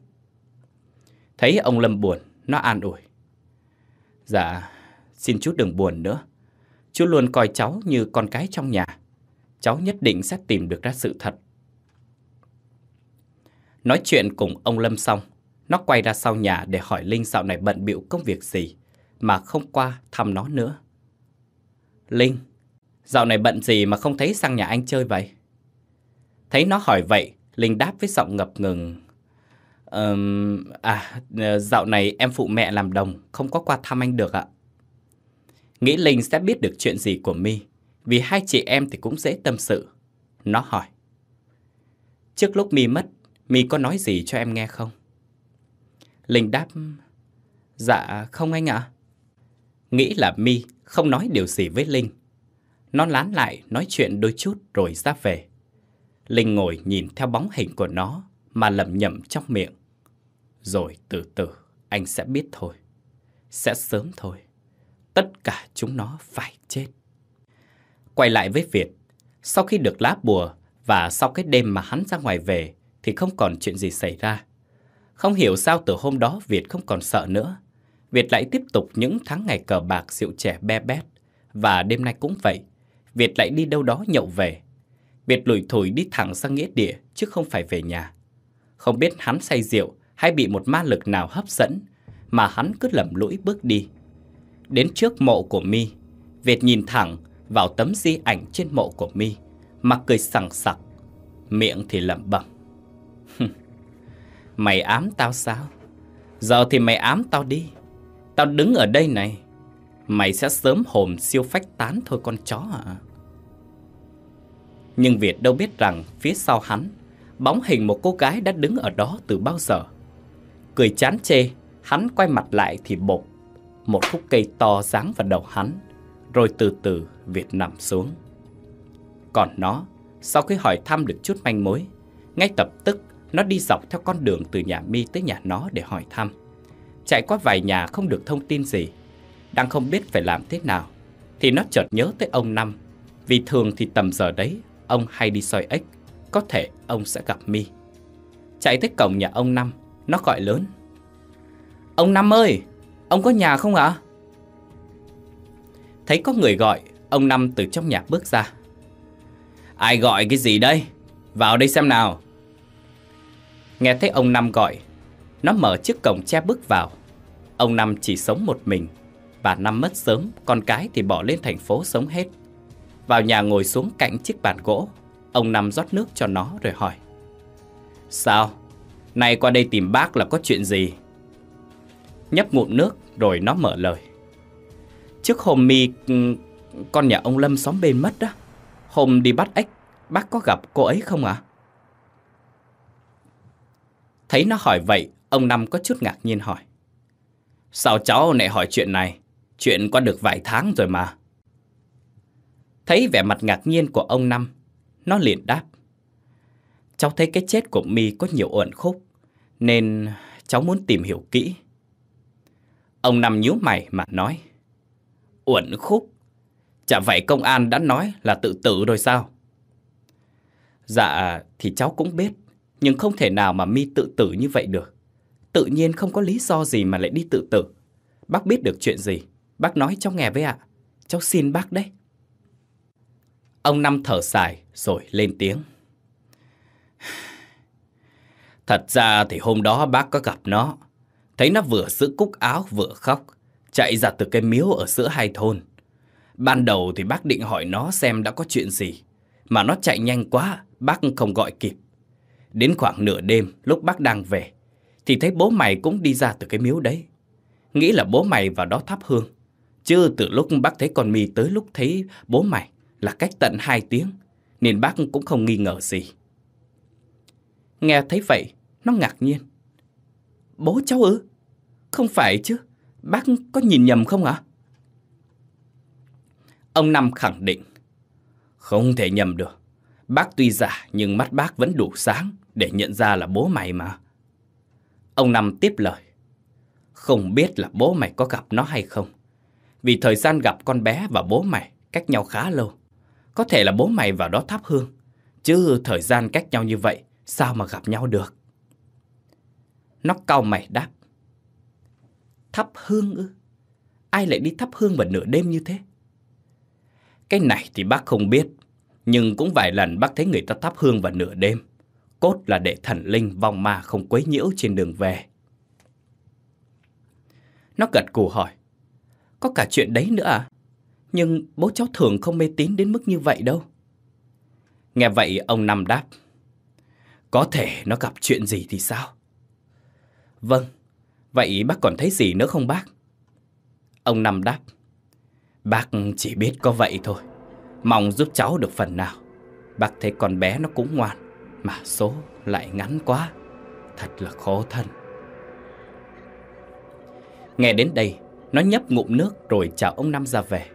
A: Thấy ông Lâm buồn, nó an ủi. Dạ, xin chú đừng buồn nữa. Chú luôn coi cháu như con cái trong nhà. Cháu nhất định sẽ tìm được ra sự thật. Nói chuyện cùng ông Lâm xong, nó quay ra sau nhà để hỏi Linh dạo này bận bịu công việc gì mà không qua thăm nó nữa. Linh, dạo này bận gì mà không thấy sang nhà anh chơi vậy? Thấy nó hỏi vậy, Linh đáp với giọng ngập ngừng. Um, à, ờ, dạo này em phụ mẹ làm đồng, không có qua thăm anh được ạ. Nghĩ Linh sẽ biết được chuyện gì của mi vì hai chị em thì cũng dễ tâm sự. Nó hỏi. Trước lúc mi mất, mi có nói gì cho em nghe không? Linh đáp, dạ không anh ạ. Nghĩ là mi không nói điều gì với Linh. Nó lán lại nói chuyện đôi chút rồi ra về. Linh ngồi nhìn theo bóng hình của nó mà lẩm nhẩm trong miệng. Rồi từ từ anh sẽ biết thôi. Sẽ sớm thôi. Tất cả chúng nó phải chết. Quay lại với Việt. Sau khi được lá bùa và sau cái đêm mà hắn ra ngoài về thì không còn chuyện gì xảy ra. Không hiểu sao từ hôm đó Việt không còn sợ nữa. Việt lại tiếp tục những tháng ngày cờ bạc rượu trẻ be bét. Và đêm nay cũng vậy. Việt lại đi đâu đó nhậu về. Việt lủi thủi đi thẳng sang nghĩa địa chứ không phải về nhà. Không biết hắn say rượu hay bị một ma lực nào hấp dẫn mà hắn cứ lầm lũi bước đi. Đến trước mộ của Mi, Việt nhìn thẳng vào tấm di ảnh trên mộ của Mi mà cười sằng sặc, miệng thì lẩm bẩm. mày ám tao sao? Giờ thì mày ám tao đi. Tao đứng ở đây này. Mày sẽ sớm hồn siêu phách tán thôi con chó à. Nhưng Việt đâu biết rằng phía sau hắn, bóng hình một cô gái đã đứng ở đó từ bao giờ. Cười chán chê, hắn quay mặt lại thì bột. Một khúc cây to giáng vào đầu hắn, rồi từ từ Việt nằm xuống. Còn nó, sau khi hỏi thăm được chút manh mối, ngay tập tức nó đi dọc theo con đường từ nhà mi tới nhà nó để hỏi thăm. Chạy qua vài nhà không được thông tin gì, đang không biết phải làm thế nào, thì nó chợt nhớ tới ông Năm. Vì thường thì tầm giờ đấy, ông hay đi soi ếch, có thể ông sẽ gặp mi. Chạy tới cổng nhà ông Năm, nó gọi lớn Ông Năm ơi Ông có nhà không ạ Thấy có người gọi Ông Năm từ trong nhà bước ra Ai gọi cái gì đây Vào đây xem nào Nghe thấy ông Năm gọi Nó mở chiếc cổng che bước vào Ông Năm chỉ sống một mình Bà Năm mất sớm Con cái thì bỏ lên thành phố sống hết Vào nhà ngồi xuống cạnh chiếc bàn gỗ Ông Năm rót nước cho nó rồi hỏi Sao Nay qua đây tìm bác là có chuyện gì? Nhấp ngụm nước rồi nó mở lời. Trước hôm mi ừ, con nhà ông Lâm xóm bên mất đó. Hôm đi bắt ếch, bác có gặp cô ấy không ạ? Thấy nó hỏi vậy, ông Năm có chút ngạc nhiên hỏi. Sao cháu lại hỏi chuyện này? Chuyện qua được vài tháng rồi mà. Thấy vẻ mặt ngạc nhiên của ông Năm, nó liền đáp cháu thấy cái chết của Mi có nhiều uẩn khúc, nên cháu muốn tìm hiểu kỹ. Ông Năm nhíu mày mà nói, uẩn khúc? Chả vậy công an đã nói là tự tử rồi sao? Dạ thì cháu cũng biết, nhưng không thể nào mà Mi tự tử như vậy được. Tự nhiên không có lý do gì mà lại đi tự tử. Bác biết được chuyện gì, bác nói cháu nghe với ạ. Cháu xin bác đấy. Ông Năm thở dài rồi lên tiếng. Thật ra thì hôm đó bác có gặp nó. Thấy nó vừa giữ cúc áo vừa khóc, chạy ra từ cái miếu ở giữa hai thôn. Ban đầu thì bác định hỏi nó xem đã có chuyện gì. Mà nó chạy nhanh quá, bác không gọi kịp. Đến khoảng nửa đêm, lúc bác đang về, thì thấy bố mày cũng đi ra từ cái miếu đấy. Nghĩ là bố mày vào đó thắp hương. Chứ từ lúc bác thấy con mì tới lúc thấy bố mày là cách tận hai tiếng, nên bác cũng không nghi ngờ gì. Nghe thấy vậy, nó ngạc nhiên. Bố cháu ư? Không phải chứ, bác có nhìn nhầm không ạ? Ông Năm khẳng định. Không thể nhầm được. Bác tuy già nhưng mắt bác vẫn đủ sáng để nhận ra là bố mày mà. Ông Năm tiếp lời. Không biết là bố mày có gặp nó hay không. Vì thời gian gặp con bé và bố mày cách nhau khá lâu. Có thể là bố mày vào đó thắp hương. Chứ thời gian cách nhau như vậy Sao mà gặp nhau được? Nó cau mày đáp. Thắp hương ư? Ai lại đi thắp hương vào nửa đêm như thế? Cái này thì bác không biết, nhưng cũng vài lần bác thấy người ta thắp hương vào nửa đêm. Cốt là để thần linh vong ma không quấy nhiễu trên đường về. Nó gật cù hỏi, có cả chuyện đấy nữa à? Nhưng bố cháu thường không mê tín đến mức như vậy đâu. Nghe vậy ông Năm đáp, có thể nó gặp chuyện gì thì sao? Vâng, vậy bác còn thấy gì nữa không bác? Ông Năm đáp. Bác chỉ biết có vậy thôi. Mong giúp cháu được phần nào. Bác thấy con bé nó cũng ngoan, mà số lại ngắn quá. Thật là khó thân. Nghe đến đây, nó nhấp ngụm nước rồi chào ông Năm ra về.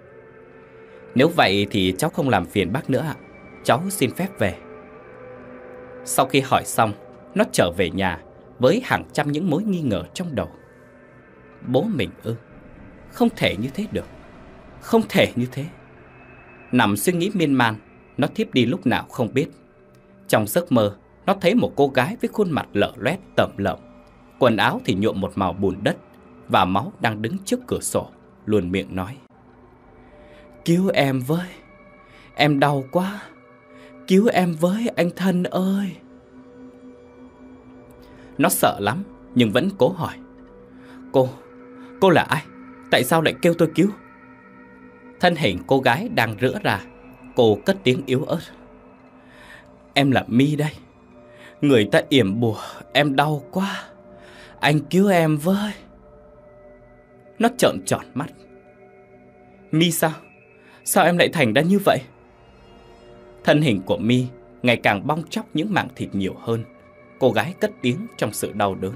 A: Nếu vậy thì cháu không làm phiền bác nữa ạ. Cháu xin phép về. Sau khi hỏi xong, nó trở về nhà với hàng trăm những mối nghi ngờ trong đầu. Bố mình ư? Không thể như thế được. Không thể như thế. Nằm suy nghĩ miên man, nó thiếp đi lúc nào không biết. Trong giấc mơ, nó thấy một cô gái với khuôn mặt lở loét tẩm lợm, quần áo thì nhuộm một màu bùn đất và máu đang đứng trước cửa sổ, luôn miệng nói. Cứu em với, em đau quá. Cứu em với anh thân ơi Nó sợ lắm Nhưng vẫn cố hỏi Cô, cô là ai? Tại sao lại kêu tôi cứu? Thân hình cô gái đang rửa ra Cô cất tiếng yếu ớt Em là mi đây Người ta yểm bùa Em đau quá Anh cứu em với Nó trợn tròn mắt Mi sao? Sao em lại thành ra như vậy? Thân hình của Mi ngày càng bong chóc những mảng thịt nhiều hơn. Cô gái cất tiếng trong sự đau đớn.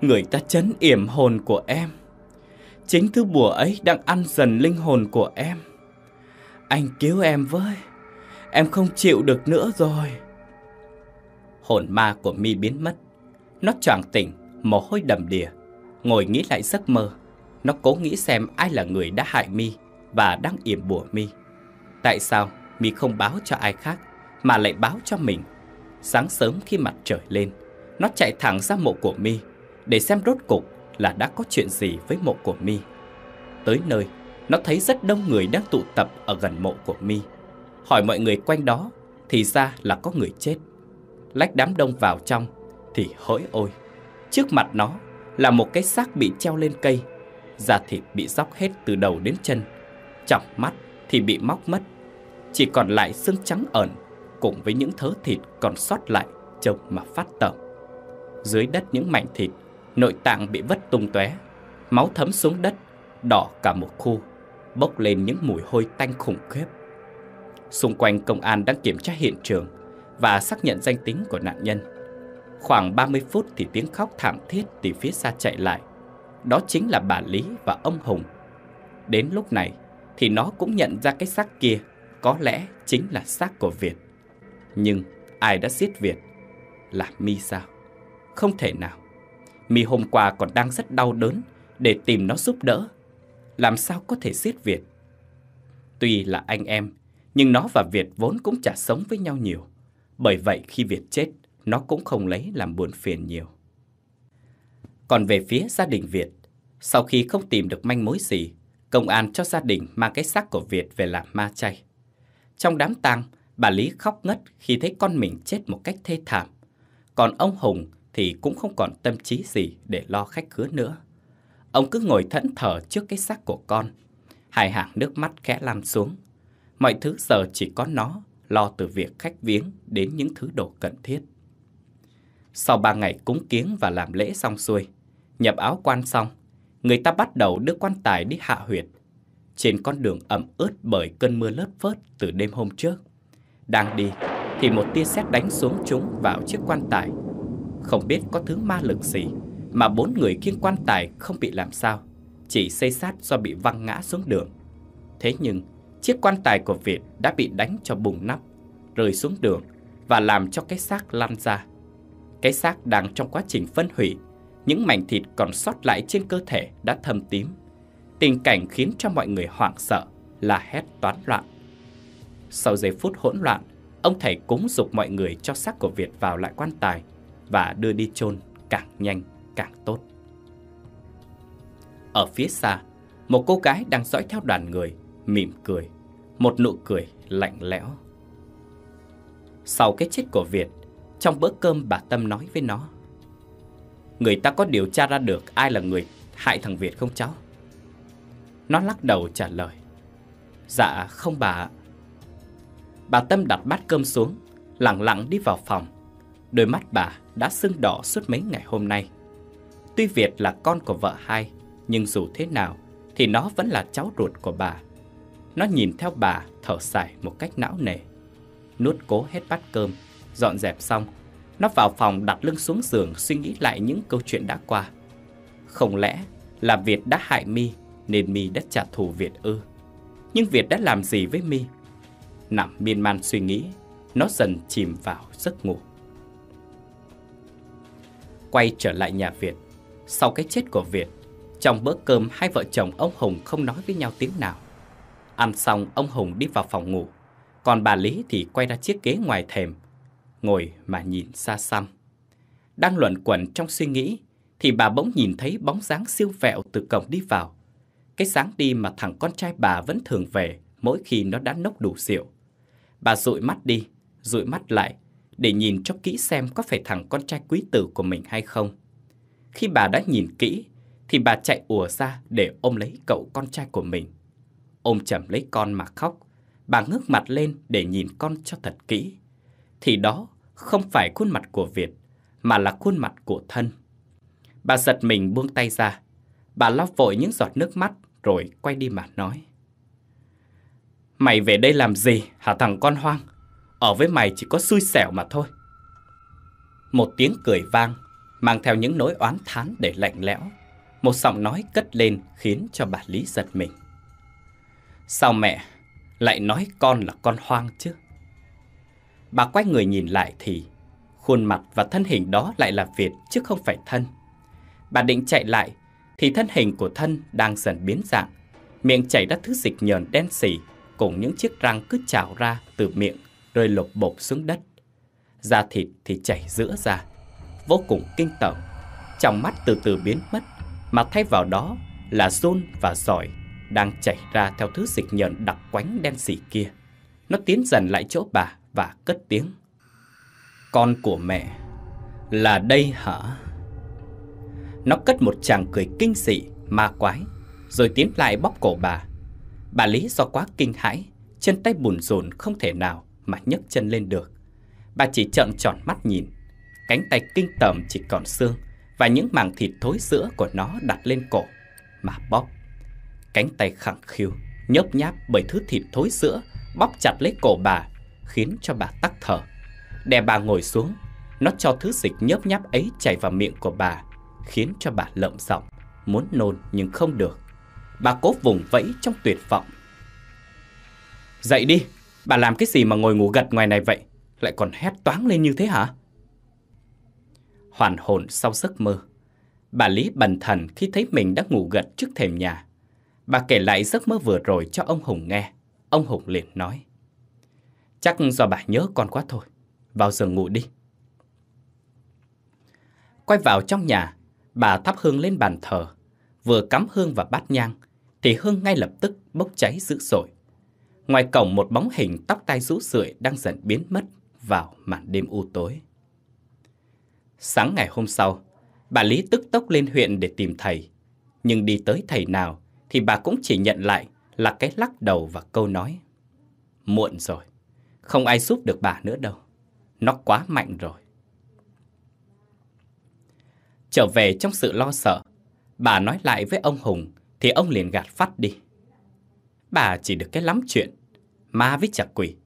A: Người ta chấn yểm hồn của em. Chính thứ bùa ấy đang ăn dần linh hồn của em. Anh cứu em với. Em không chịu được nữa rồi. Hồn ma của Mi biến mất. Nó choàng tỉnh, mồ hôi đầm đìa. Ngồi nghĩ lại giấc mơ. Nó cố nghĩ xem ai là người đã hại Mi và đang yểm bùa Mi. Tại sao mi không báo cho ai khác mà lại báo cho mình. Sáng sớm khi mặt trời lên, nó chạy thẳng ra mộ của mi để xem rốt cục là đã có chuyện gì với mộ của mi. Tới nơi, nó thấy rất đông người đang tụ tập ở gần mộ của mi. Hỏi mọi người quanh đó thì ra là có người chết. Lách đám đông vào trong thì hỡi ôi, trước mặt nó là một cái xác bị treo lên cây, da thịt bị róc hết từ đầu đến chân, chọc mắt thì bị móc mất, chỉ còn lại xương trắng ẩn cùng với những thớ thịt còn sót lại trông mà phát tởm. Dưới đất những mảnh thịt, nội tạng bị vất tung tóe, máu thấm xuống đất, đỏ cả một khu, bốc lên những mùi hôi tanh khủng khiếp. Xung quanh công an đang kiểm tra hiện trường và xác nhận danh tính của nạn nhân. Khoảng 30 phút thì tiếng khóc thảm thiết từ phía xa chạy lại. Đó chính là bà Lý và ông Hùng. Đến lúc này thì nó cũng nhận ra cái xác kia có lẽ chính là xác của Việt. Nhưng ai đã giết Việt? Là Mi sao? Không thể nào. Mi hôm qua còn đang rất đau đớn để tìm nó giúp đỡ. Làm sao có thể giết Việt? Tuy là anh em, nhưng nó và Việt vốn cũng chả sống với nhau nhiều. Bởi vậy khi Việt chết, nó cũng không lấy làm buồn phiền nhiều. Còn về phía gia đình Việt, sau khi không tìm được manh mối gì, công an cho gia đình mang cái xác của Việt về làm ma chay. Trong đám tang, bà Lý khóc ngất khi thấy con mình chết một cách thê thảm. Còn ông Hùng thì cũng không còn tâm trí gì để lo khách khứa nữa. Ông cứ ngồi thẫn thờ trước cái xác của con. Hai hàng nước mắt khẽ lam xuống. Mọi thứ giờ chỉ có nó lo từ việc khách viếng đến những thứ đồ cần thiết. Sau ba ngày cúng kiếng và làm lễ xong xuôi, nhập áo quan xong, người ta bắt đầu đưa quan tài đi hạ huyệt trên con đường ẩm ướt bởi cơn mưa lớt phớt từ đêm hôm trước. Đang đi thì một tia sét đánh xuống chúng vào chiếc quan tài. Không biết có thứ ma lực gì mà bốn người khiêng quan tài không bị làm sao, chỉ xây sát do bị văng ngã xuống đường. Thế nhưng, chiếc quan tài của Việt đã bị đánh cho bùng nắp, rơi xuống đường và làm cho cái xác lăn ra. Cái xác đang trong quá trình phân hủy, những mảnh thịt còn sót lại trên cơ thể đã thâm tím Tình cảnh khiến cho mọi người hoảng sợ là hét toán loạn. Sau giây phút hỗn loạn, ông thầy cúng dục mọi người cho xác của Việt vào lại quan tài và đưa đi chôn càng nhanh càng tốt. Ở phía xa, một cô gái đang dõi theo đoàn người, mỉm cười, một nụ cười lạnh lẽo. Sau cái chết của Việt, trong bữa cơm bà Tâm nói với nó. Người ta có điều tra ra được ai là người hại thằng Việt không cháu? Nó lắc đầu trả lời Dạ không bà Bà Tâm đặt bát cơm xuống Lặng lặng đi vào phòng Đôi mắt bà đã sưng đỏ suốt mấy ngày hôm nay Tuy Việt là con của vợ hai Nhưng dù thế nào Thì nó vẫn là cháu ruột của bà Nó nhìn theo bà thở dài một cách não nề Nuốt cố hết bát cơm Dọn dẹp xong Nó vào phòng đặt lưng xuống giường Suy nghĩ lại những câu chuyện đã qua Không lẽ là Việt đã hại mi nên mi đã trả thù Việt ư. Nhưng Việt đã làm gì với mi? Nằm miên man suy nghĩ, nó dần chìm vào giấc ngủ. Quay trở lại nhà Việt, sau cái chết của Việt, trong bữa cơm hai vợ chồng ông Hùng không nói với nhau tiếng nào. Ăn xong ông Hùng đi vào phòng ngủ, còn bà Lý thì quay ra chiếc ghế ngoài thềm, ngồi mà nhìn xa xăm. Đang luẩn quẩn trong suy nghĩ thì bà bỗng nhìn thấy bóng dáng siêu vẹo từ cổng đi vào. Cái sáng đi mà thằng con trai bà vẫn thường về mỗi khi nó đã nốc đủ rượu. Bà dụi mắt đi, dụi mắt lại để nhìn cho kỹ xem có phải thằng con trai quý tử của mình hay không. Khi bà đã nhìn kỹ thì bà chạy ùa ra để ôm lấy cậu con trai của mình. Ôm chầm lấy con mà khóc, bà ngước mặt lên để nhìn con cho thật kỹ. Thì đó không phải khuôn mặt của Việt, mà là khuôn mặt của thân. Bà giật mình buông tay ra. Bà lau vội những giọt nước mắt rồi quay đi mà nói. Mày về đây làm gì hả thằng con hoang? Ở với mày chỉ có xui xẻo mà thôi. Một tiếng cười vang, mang theo những nỗi oán thán để lạnh lẽo. Một giọng nói cất lên khiến cho bà Lý giật mình. Sao mẹ lại nói con là con hoang chứ? Bà quay người nhìn lại thì khuôn mặt và thân hình đó lại là Việt chứ không phải thân. Bà định chạy lại thì thân hình của thân đang dần biến dạng, miệng chảy ra thứ dịch nhờn đen sì cùng những chiếc răng cứ trào ra từ miệng rơi lột bột xuống đất. Da thịt thì chảy giữa ra, vô cùng kinh tởm. Trong mắt từ từ biến mất, mà thay vào đó là rôn và giỏi đang chảy ra theo thứ dịch nhờn đặc quánh đen sì kia. Nó tiến dần lại chỗ bà và cất tiếng. Con của mẹ là đây hả? Nó cất một chàng cười kinh dị, ma quái, rồi tiến lại bóp cổ bà. Bà Lý do quá kinh hãi, chân tay bùn rùn không thể nào mà nhấc chân lên được. Bà chỉ trợn tròn mắt nhìn, cánh tay kinh tởm chỉ còn xương và những mảng thịt thối sữa của nó đặt lên cổ mà bóp. Cánh tay khẳng khiu, nhấp nháp bởi thứ thịt thối sữa bóp chặt lấy cổ bà, khiến cho bà tắc thở. Đè bà ngồi xuống, nó cho thứ dịch nhớp nháp ấy chảy vào miệng của bà, khiến cho bà lợm giọng, muốn nôn nhưng không được. Bà cố vùng vẫy trong tuyệt vọng. Dậy đi, bà làm cái gì mà ngồi ngủ gật ngoài này vậy? Lại còn hét toáng lên như thế hả? Hoàn hồn sau giấc mơ, bà Lý bần thần khi thấy mình đã ngủ gật trước thềm nhà. Bà kể lại giấc mơ vừa rồi cho ông Hùng nghe. Ông Hùng liền nói. Chắc do bà nhớ con quá thôi. Vào giường ngủ đi. Quay vào trong nhà, Bà thắp hương lên bàn thờ, vừa cắm hương và bát nhang, thì hương ngay lập tức bốc cháy dữ dội. Ngoài cổng một bóng hình tóc tai rũ rượi đang dần biến mất vào màn đêm u tối. Sáng ngày hôm sau, bà Lý tức tốc lên huyện để tìm thầy. Nhưng đi tới thầy nào thì bà cũng chỉ nhận lại là cái lắc đầu và câu nói. Muộn rồi, không ai giúp được bà nữa đâu. Nó quá mạnh rồi. Trở về trong sự lo sợ, bà nói lại với ông Hùng thì ông liền gạt phát đi. Bà chỉ được cái lắm chuyện, ma với chả quỷ,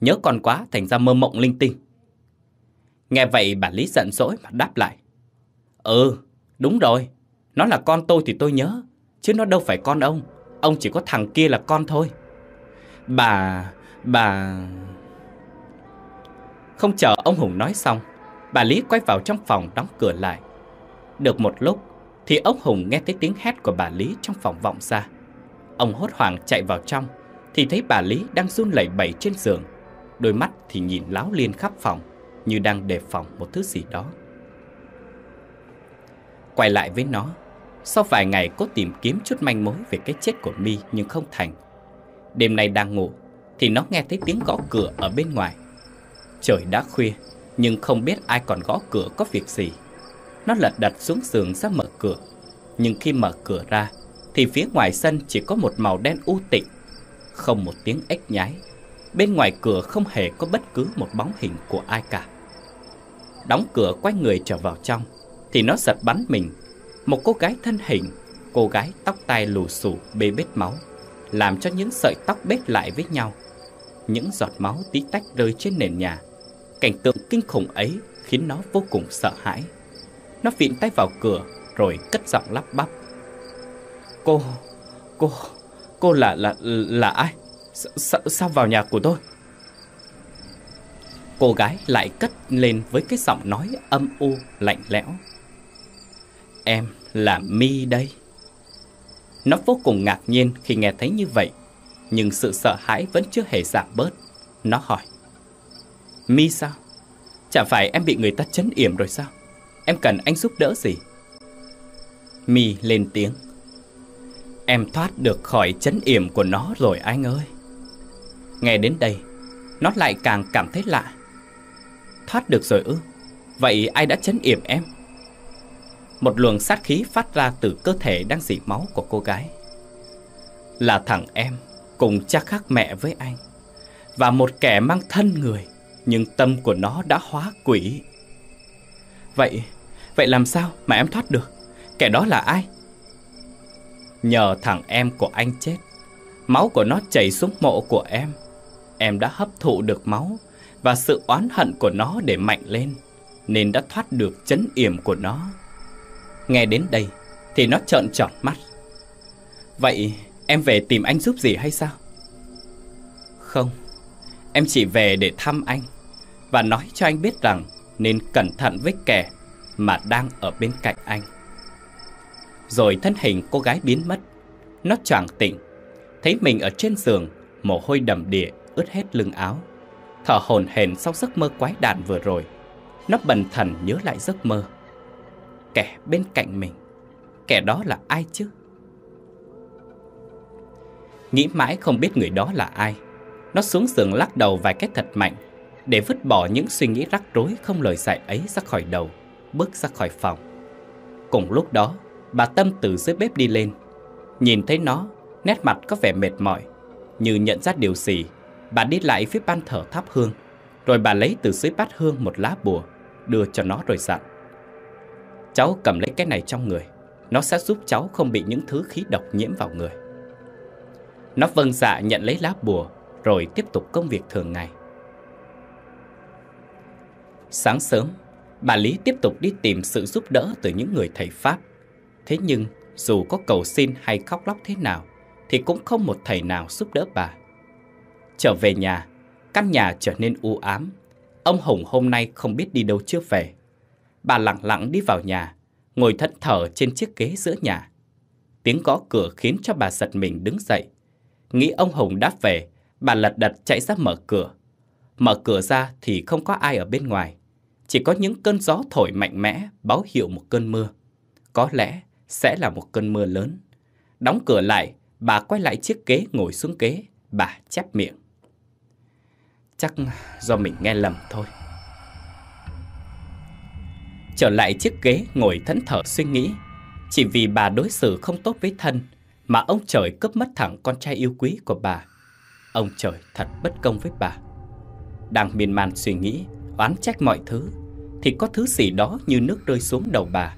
A: nhớ con quá thành ra mơ mộng linh tinh. Nghe vậy bà Lý giận dỗi mà đáp lại. Ừ, đúng rồi, nó là con tôi thì tôi nhớ, chứ nó đâu phải con ông, ông chỉ có thằng kia là con thôi. Bà, bà... Không chờ ông Hùng nói xong, bà Lý quay vào trong phòng đóng cửa lại. Được một lúc thì ông Hùng nghe thấy tiếng hét của bà Lý trong phòng vọng ra. Ông hốt hoảng chạy vào trong thì thấy bà Lý đang run lẩy bẩy trên giường. Đôi mắt thì nhìn láo liên khắp phòng như đang đề phòng một thứ gì đó. Quay lại với nó, sau vài ngày cố tìm kiếm chút manh mối về cái chết của Mi nhưng không thành. Đêm nay đang ngủ thì nó nghe thấy tiếng gõ cửa ở bên ngoài. Trời đã khuya nhưng không biết ai còn gõ cửa có việc gì. Nó lật đật xuống giường ra mở cửa Nhưng khi mở cửa ra Thì phía ngoài sân chỉ có một màu đen u tịch Không một tiếng ếch nhái Bên ngoài cửa không hề có bất cứ một bóng hình của ai cả Đóng cửa quay người trở vào trong Thì nó giật bắn mình Một cô gái thân hình Cô gái tóc tai lù xù bê bết máu Làm cho những sợi tóc bết lại với nhau Những giọt máu tí tách rơi trên nền nhà Cảnh tượng kinh khủng ấy khiến nó vô cùng sợ hãi. Nó vịn tay vào cửa Rồi cất giọng lắp bắp Cô Cô Cô là là là ai S sao, sao vào nhà của tôi Cô gái lại cất lên với cái giọng nói âm u lạnh lẽo Em là mi đây Nó vô cùng ngạc nhiên khi nghe thấy như vậy Nhưng sự sợ hãi vẫn chưa hề giảm bớt Nó hỏi mi sao? Chẳng phải em bị người ta chấn yểm rồi sao? Em cần anh giúp đỡ gì Mi lên tiếng Em thoát được khỏi chấn yểm của nó rồi anh ơi Nghe đến đây Nó lại càng cảm thấy lạ Thoát được rồi ư Vậy ai đã chấn yểm em Một luồng sát khí phát ra từ cơ thể đang dỉ máu của cô gái Là thằng em Cùng cha khác mẹ với anh Và một kẻ mang thân người Nhưng tâm của nó đã hóa quỷ Vậy Vậy làm sao mà em thoát được Kẻ đó là ai Nhờ thằng em của anh chết Máu của nó chảy xuống mộ của em Em đã hấp thụ được máu Và sự oán hận của nó để mạnh lên Nên đã thoát được chấn yểm của nó Nghe đến đây Thì nó trợn tròn mắt Vậy em về tìm anh giúp gì hay sao Không Em chỉ về để thăm anh Và nói cho anh biết rằng Nên cẩn thận với kẻ mà đang ở bên cạnh anh. Rồi thân hình cô gái biến mất. Nó choàng tỉnh, thấy mình ở trên giường, mồ hôi đầm đìa ướt hết lưng áo. Thở hổn hển sau giấc mơ quái đản vừa rồi. Nó bần thần nhớ lại giấc mơ. Kẻ bên cạnh mình, kẻ đó là ai chứ? Nghĩ mãi không biết người đó là ai. Nó xuống giường lắc đầu vài cái thật mạnh để vứt bỏ những suy nghĩ rắc rối không lời giải ấy ra khỏi đầu bước ra khỏi phòng. Cùng lúc đó, bà Tâm từ dưới bếp đi lên. Nhìn thấy nó, nét mặt có vẻ mệt mỏi. Như nhận ra điều gì, bà đi lại phía ban thờ thắp hương. Rồi bà lấy từ dưới bát hương một lá bùa, đưa cho nó rồi dặn. Cháu cầm lấy cái này trong người, nó sẽ giúp cháu không bị những thứ khí độc nhiễm vào người. Nó vâng dạ nhận lấy lá bùa, rồi tiếp tục công việc thường ngày. Sáng sớm, bà Lý tiếp tục đi tìm sự giúp đỡ từ những người thầy Pháp. Thế nhưng, dù có cầu xin hay khóc lóc thế nào, thì cũng không một thầy nào giúp đỡ bà. Trở về nhà, căn nhà trở nên u ám. Ông Hùng hôm nay không biết đi đâu chưa về. Bà lặng lặng đi vào nhà, ngồi thẫn thờ trên chiếc ghế giữa nhà. Tiếng gõ cửa khiến cho bà giật mình đứng dậy. Nghĩ ông Hùng đã về, bà lật đật chạy ra mở cửa. Mở cửa ra thì không có ai ở bên ngoài chỉ có những cơn gió thổi mạnh mẽ báo hiệu một cơn mưa. Có lẽ sẽ là một cơn mưa lớn. Đóng cửa lại, bà quay lại chiếc ghế ngồi xuống ghế, bà chép miệng. Chắc do mình nghe lầm thôi. Trở lại chiếc ghế ngồi thẫn thở suy nghĩ, chỉ vì bà đối xử không tốt với thân mà ông trời cướp mất thẳng con trai yêu quý của bà. Ông trời thật bất công với bà. Đang miên man suy nghĩ, oán trách mọi thứ thì có thứ gì đó như nước rơi xuống đầu bà.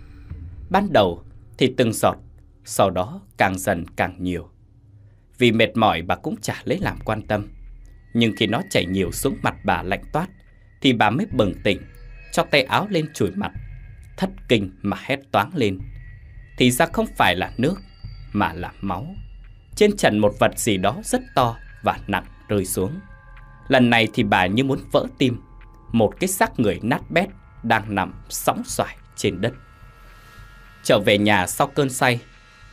A: Ban đầu thì từng giọt, sau đó càng dần càng nhiều. Vì mệt mỏi bà cũng chả lấy làm quan tâm. Nhưng khi nó chảy nhiều xuống mặt bà lạnh toát, thì bà mới bừng tỉnh, cho tay áo lên chùi mặt, thất kinh mà hét toáng lên. Thì ra không phải là nước, mà là máu. Trên trần một vật gì đó rất to và nặng rơi xuống. Lần này thì bà như muốn vỡ tim, một cái xác người nát bét đang nằm sóng xoài trên đất. Trở về nhà sau cơn say,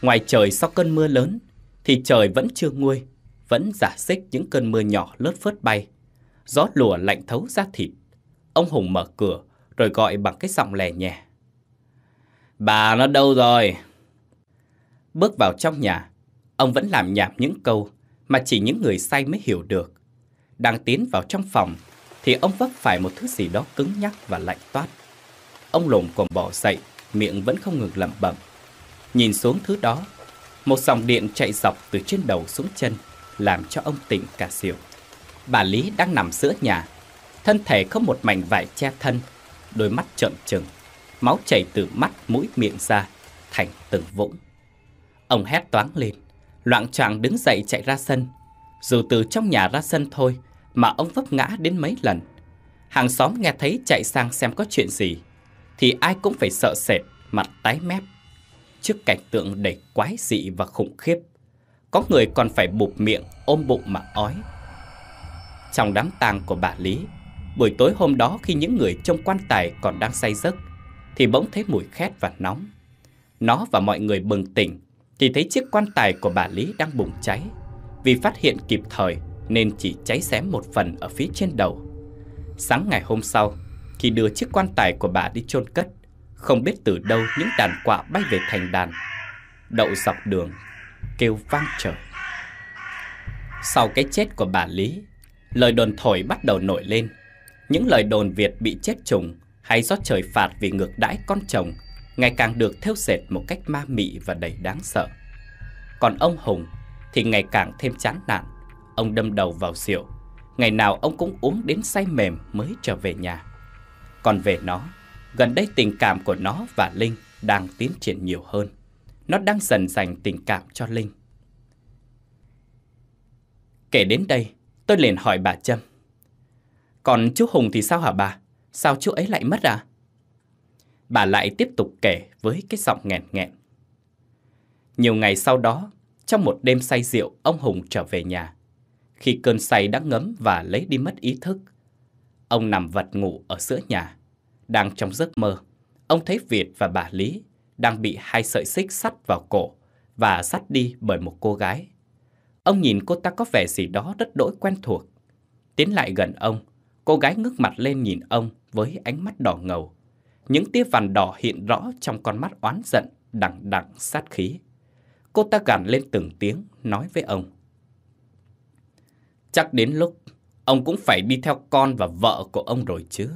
A: ngoài trời sau cơn mưa lớn, thì trời vẫn chưa nguôi, vẫn giả xích những cơn mưa nhỏ lướt phớt bay. Gió lùa lạnh thấu ra thịt. Ông Hùng mở cửa rồi gọi bằng cái giọng lè nhẹ. Bà nó đâu rồi? Bước vào trong nhà, ông vẫn làm nhảm những câu mà chỉ những người say mới hiểu được. Đang tiến vào trong phòng thì ông vấp phải một thứ gì đó cứng nhắc và lạnh toát. Ông lồm cồm bỏ dậy, miệng vẫn không ngừng lẩm bẩm. Nhìn xuống thứ đó, một dòng điện chạy dọc từ trên đầu xuống chân, làm cho ông tỉnh cả xỉu. Bà Lý đang nằm giữa nhà, thân thể không một mảnh vải che thân, đôi mắt trợn trừng, máu chảy từ mắt mũi miệng ra, thành từng vũng. Ông hét toáng lên, loạn choạng đứng dậy chạy ra sân. Dù từ trong nhà ra sân thôi, mà ông vấp ngã đến mấy lần. Hàng xóm nghe thấy chạy sang xem có chuyện gì, thì ai cũng phải sợ sệt, mặt tái mép. Trước cảnh tượng đầy quái dị và khủng khiếp, có người còn phải bụp miệng, ôm bụng mà ói. Trong đám tang của bà Lý, buổi tối hôm đó khi những người trong quan tài còn đang say giấc, thì bỗng thấy mùi khét và nóng. Nó và mọi người bừng tỉnh, thì thấy chiếc quan tài của bà Lý đang bùng cháy. Vì phát hiện kịp thời nên chỉ cháy xém một phần ở phía trên đầu. Sáng ngày hôm sau, khi đưa chiếc quan tài của bà đi chôn cất, không biết từ đâu những đàn quạ bay về thành đàn, đậu dọc đường, kêu vang trời. Sau cái chết của bà Lý, lời đồn thổi bắt đầu nổi lên. Những lời đồn Việt bị chết trùng hay do trời phạt vì ngược đãi con chồng ngày càng được theo dệt một cách ma mị và đầy đáng sợ. Còn ông Hùng thì ngày càng thêm chán nản ông đâm đầu vào rượu. Ngày nào ông cũng uống đến say mềm mới trở về nhà. Còn về nó, gần đây tình cảm của nó và Linh đang tiến triển nhiều hơn. Nó đang dần dành tình cảm cho Linh. Kể đến đây, tôi liền hỏi bà Trâm. Còn chú Hùng thì sao hả bà? Sao chú ấy lại mất à? Bà lại tiếp tục kể với cái giọng nghẹn nghẹn. Nhiều ngày sau đó, trong một đêm say rượu, ông Hùng trở về nhà khi cơn say đã ngấm và lấy đi mất ý thức. Ông nằm vật ngủ ở giữa nhà. Đang trong giấc mơ, ông thấy Việt và bà Lý đang bị hai sợi xích sắt vào cổ và sắt đi bởi một cô gái. Ông nhìn cô ta có vẻ gì đó rất đỗi quen thuộc. Tiến lại gần ông, cô gái ngước mặt lên nhìn ông với ánh mắt đỏ ngầu. Những tia vằn đỏ hiện rõ trong con mắt oán giận, đằng đằng sát khí. Cô ta gằn lên từng tiếng, nói với ông. Chắc đến lúc ông cũng phải đi theo con và vợ của ông rồi chứ.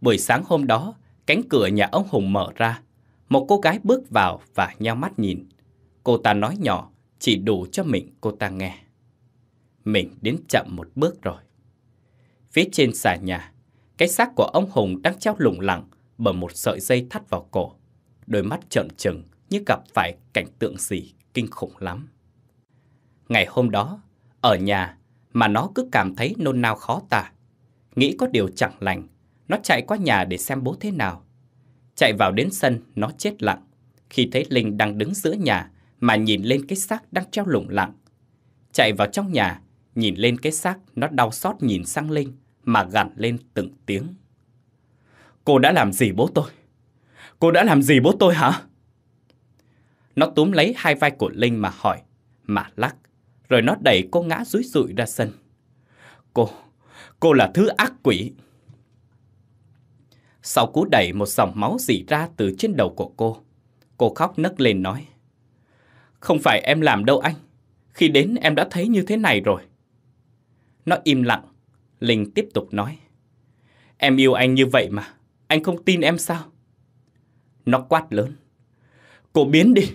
A: Buổi sáng hôm đó, cánh cửa nhà ông Hùng mở ra. Một cô gái bước vào và nheo mắt nhìn. Cô ta nói nhỏ, chỉ đủ cho mình cô ta nghe. Mình đến chậm một bước rồi. Phía trên xà nhà, cái xác của ông Hùng đang treo lủng lẳng bởi một sợi dây thắt vào cổ. Đôi mắt trợn trừng như gặp phải cảnh tượng gì kinh khủng lắm. Ngày hôm đó, ở nhà mà nó cứ cảm thấy nôn nao khó tả. Nghĩ có điều chẳng lành, nó chạy qua nhà để xem bố thế nào. Chạy vào đến sân, nó chết lặng. Khi thấy Linh đang đứng giữa nhà mà nhìn lên cái xác đang treo lủng lặng. Chạy vào trong nhà, nhìn lên cái xác nó đau xót nhìn sang Linh mà gằn lên từng tiếng. Cô đã làm gì bố tôi? Cô đã làm gì bố tôi hả? Nó túm lấy hai vai của Linh mà hỏi, mà lắc, rồi nó đẩy cô ngã rúi rụi ra sân. Cô, cô là thứ ác quỷ. Sau cú đẩy một dòng máu dỉ ra từ trên đầu của cô, cô khóc nấc lên nói. Không phải em làm đâu anh, khi đến em đã thấy như thế này rồi. Nó im lặng, Linh tiếp tục nói. Em yêu anh như vậy mà, anh không tin em sao? Nó quát lớn. Cô biến đi.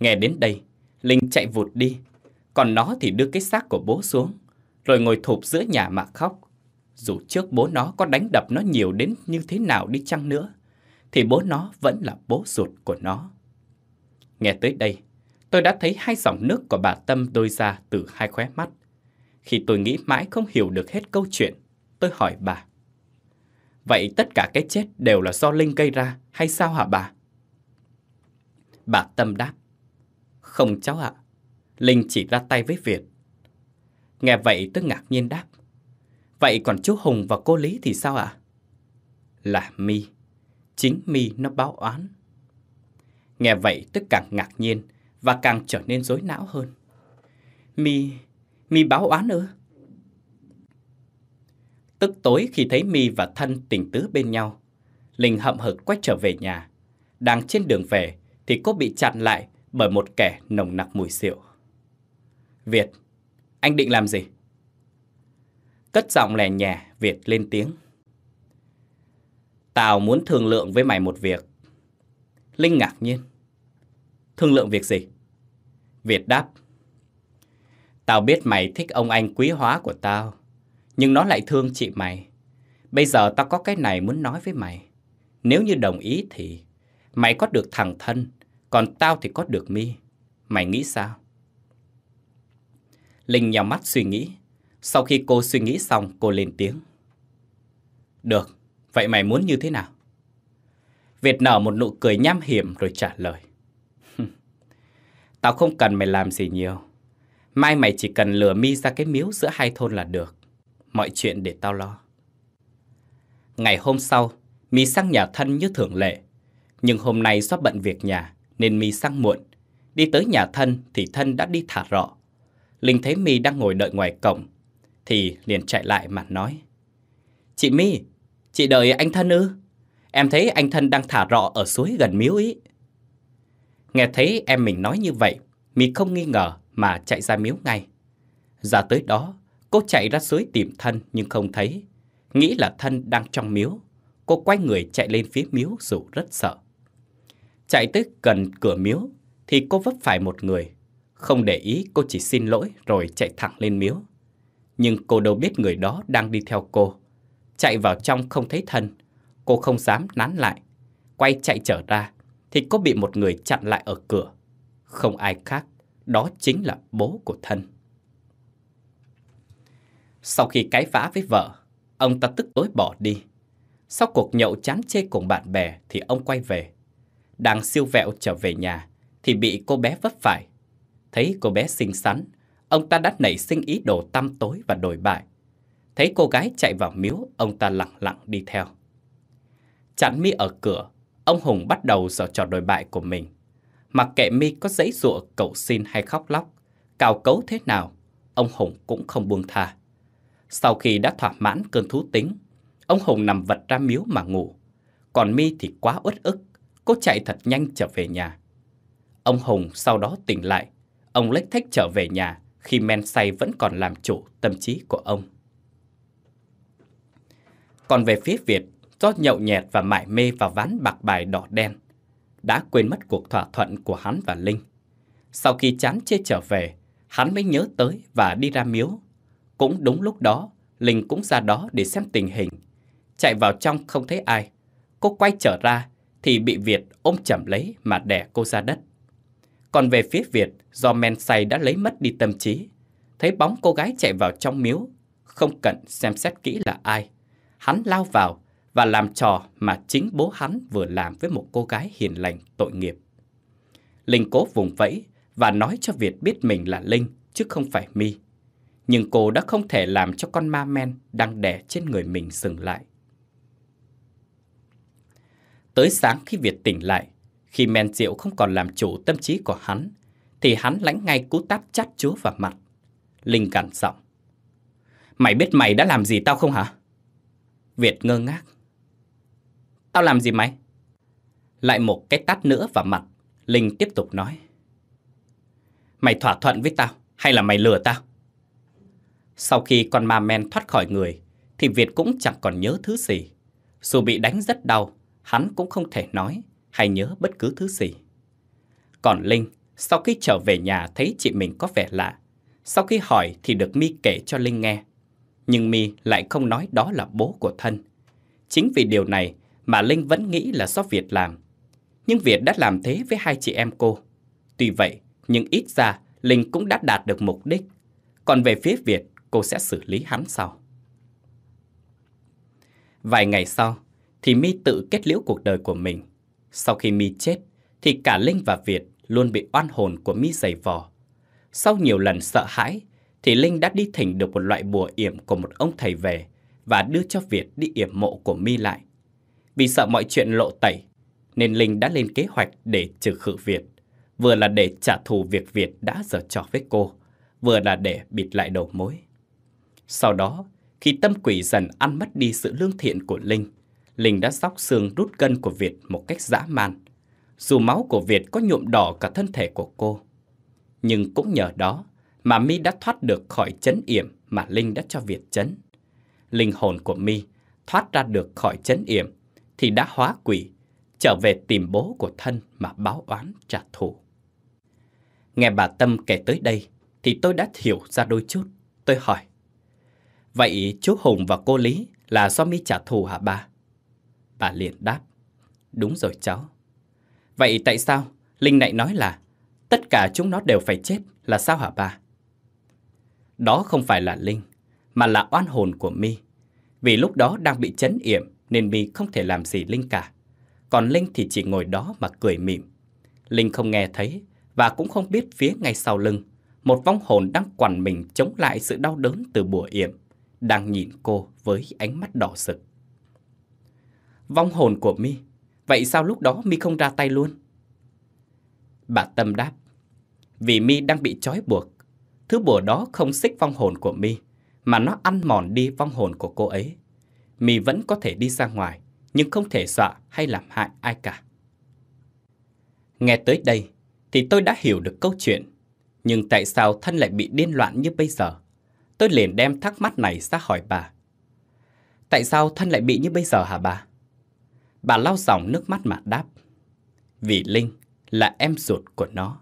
A: Nghe đến đây, Linh chạy vụt đi, còn nó thì đưa cái xác của bố xuống, rồi ngồi thụp giữa nhà mà khóc. Dù trước bố nó có đánh đập nó nhiều đến như thế nào đi chăng nữa, thì bố nó vẫn là bố ruột của nó. Nghe tới đây, tôi đã thấy hai dòng nước của bà Tâm đôi ra từ hai khóe mắt. Khi tôi nghĩ mãi không hiểu được hết câu chuyện, tôi hỏi bà. Vậy tất cả cái chết đều là do Linh gây ra hay sao hả bà? Bà Tâm đáp. Không cháu ạ. Linh chỉ ra tay với Việt. Nghe vậy tôi ngạc nhiên đáp. Vậy còn chú Hùng và cô Lý thì sao ạ? Là mi Chính mi nó báo oán. Nghe vậy tôi càng ngạc nhiên và càng trở nên rối não hơn. Mi mi báo oán ư? Tức tối khi thấy mi và thân tình tứ bên nhau, Linh hậm hực quay trở về nhà. Đang trên đường về thì cô bị chặn lại bởi một kẻ nồng nặc mùi rượu. Việt, anh định làm gì? Cất giọng lè nhè, Việt lên tiếng. Tao muốn thương lượng với mày một việc. Linh ngạc nhiên. Thương lượng việc gì? Việt đáp. Tao biết mày thích ông anh quý hóa của tao, nhưng nó lại thương chị mày. Bây giờ tao có cái này muốn nói với mày. Nếu như đồng ý thì mày có được thằng thân còn tao thì có được mi Mày nghĩ sao? Linh nhắm mắt suy nghĩ Sau khi cô suy nghĩ xong cô lên tiếng Được, vậy mày muốn như thế nào? Việt nở một nụ cười nham hiểm rồi trả lời Tao không cần mày làm gì nhiều Mai mày chỉ cần lừa mi ra cái miếu giữa hai thôn là được Mọi chuyện để tao lo Ngày hôm sau, mi sang nhà thân như thường lệ Nhưng hôm nay do bận việc nhà nên mi sang muộn. Đi tới nhà thân thì thân đã đi thả rọ. Linh thấy mi đang ngồi đợi ngoài cổng, thì liền chạy lại mà nói. Chị mi, chị đợi anh thân ư? Em thấy anh thân đang thả rọ ở suối gần miếu ý. Nghe thấy em mình nói như vậy, mi không nghi ngờ mà chạy ra miếu ngay. Ra tới đó, cô chạy ra suối tìm thân nhưng không thấy. Nghĩ là thân đang trong miếu, cô quay người chạy lên phía miếu dù rất sợ. Chạy tới gần cửa miếu thì cô vấp phải một người. Không để ý cô chỉ xin lỗi rồi chạy thẳng lên miếu. Nhưng cô đâu biết người đó đang đi theo cô. Chạy vào trong không thấy thân, cô không dám nán lại. Quay chạy trở ra thì cô bị một người chặn lại ở cửa. Không ai khác, đó chính là bố của thân. Sau khi cái vã với vợ, ông ta tức tối bỏ đi. Sau cuộc nhậu chán chê cùng bạn bè thì ông quay về đang siêu vẹo trở về nhà thì bị cô bé vấp phải. Thấy cô bé xinh xắn, ông ta đã nảy sinh ý đồ tăm tối và đổi bại. Thấy cô gái chạy vào miếu, ông ta lặng lặng đi theo. Chặn mi ở cửa, ông Hùng bắt đầu giờ trò đổi bại của mình. Mặc kệ mi có giấy dụa, cậu xin hay khóc lóc, cào cấu thế nào, ông Hùng cũng không buông tha. Sau khi đã thỏa mãn cơn thú tính, ông Hùng nằm vật ra miếu mà ngủ. Còn mi thì quá uất ức cô chạy thật nhanh trở về nhà. Ông Hùng sau đó tỉnh lại, ông lách thách trở về nhà khi men say vẫn còn làm chủ tâm trí của ông. Còn về phía Việt, do nhậu nhẹt và mải mê vào ván bạc bài đỏ đen, đã quên mất cuộc thỏa thuận của hắn và Linh. Sau khi chán chê trở về, hắn mới nhớ tới và đi ra miếu. Cũng đúng lúc đó, Linh cũng ra đó để xem tình hình. Chạy vào trong không thấy ai. Cô quay trở ra thì bị Việt ôm chầm lấy mà đè cô ra đất. Còn về phía Việt, do men say đã lấy mất đi tâm trí, thấy bóng cô gái chạy vào trong miếu, không cần xem xét kỹ là ai. Hắn lao vào và làm trò mà chính bố hắn vừa làm với một cô gái hiền lành tội nghiệp. Linh cố vùng vẫy và nói cho Việt biết mình là Linh chứ không phải Mi. Nhưng cô đã không thể làm cho con ma men đang đè trên người mình dừng lại. Tới sáng khi Việt tỉnh lại, khi men rượu không còn làm chủ tâm trí của hắn, thì hắn lãnh ngay cú tát chát chúa vào mặt. Linh cản giọng. Mày biết mày đã làm gì tao không hả? Việt ngơ ngác. Tao làm gì mày? Lại một cái tát nữa vào mặt, Linh tiếp tục nói. Mày thỏa thuận với tao, hay là mày lừa tao? Sau khi con ma men thoát khỏi người, thì Việt cũng chẳng còn nhớ thứ gì. Dù bị đánh rất đau, hắn cũng không thể nói hay nhớ bất cứ thứ gì. Còn Linh, sau khi trở về nhà thấy chị mình có vẻ lạ, sau khi hỏi thì được Mi kể cho Linh nghe. Nhưng Mi lại không nói đó là bố của thân. Chính vì điều này mà Linh vẫn nghĩ là do Việt làm. Nhưng Việt đã làm thế với hai chị em cô. Tuy vậy, nhưng ít ra Linh cũng đã đạt được mục đích. Còn về phía Việt, cô sẽ xử lý hắn sau. Vài ngày sau, thì Mi tự kết liễu cuộc đời của mình. Sau khi Mi chết, thì cả Linh và Việt luôn bị oan hồn của Mi giày vò. Sau nhiều lần sợ hãi, thì Linh đã đi thỉnh được một loại bùa yểm của một ông thầy về và đưa cho Việt đi yểm mộ của Mi lại. Vì sợ mọi chuyện lộ tẩy, nên Linh đã lên kế hoạch để trừ khử Việt, vừa là để trả thù việc Việt đã giở trò với cô, vừa là để bịt lại đầu mối. Sau đó, khi tâm quỷ dần ăn mất đi sự lương thiện của Linh, Linh đã sóc xương rút gân của Việt một cách dã man. Dù máu của Việt có nhuộm đỏ cả thân thể của cô, nhưng cũng nhờ đó mà Mi đã thoát được khỏi chấn yểm mà Linh đã cho Việt chấn. Linh hồn của Mi thoát ra được khỏi chấn yểm thì đã hóa quỷ, trở về tìm bố của thân mà báo oán trả thù. Nghe bà Tâm kể tới đây thì tôi đã hiểu ra đôi chút. Tôi hỏi, vậy chú Hùng và cô Lý là do Mi trả thù hả bà? Bà liền đáp. Đúng rồi cháu. Vậy tại sao Linh lại nói là tất cả chúng nó đều phải chết là sao hả bà? Đó không phải là Linh, mà là oan hồn của Mi. Vì lúc đó đang bị chấn yểm nên Mi không thể làm gì Linh cả. Còn Linh thì chỉ ngồi đó mà cười mỉm. Linh không nghe thấy và cũng không biết phía ngay sau lưng, một vong hồn đang quằn mình chống lại sự đau đớn từ bùa yểm, đang nhìn cô với ánh mắt đỏ sực. Vong hồn của mi Vậy sao lúc đó mi không ra tay luôn? Bà Tâm đáp Vì mi đang bị trói buộc Thứ bùa đó không xích vong hồn của mi Mà nó ăn mòn đi vong hồn của cô ấy mi vẫn có thể đi ra ngoài Nhưng không thể dọa hay làm hại ai cả Nghe tới đây Thì tôi đã hiểu được câu chuyện Nhưng tại sao thân lại bị điên loạn như bây giờ? Tôi liền đem thắc mắc này ra hỏi bà Tại sao thân lại bị như bây giờ hả bà? Bà lau dòng nước mắt mà đáp. Vì Linh là em ruột của nó.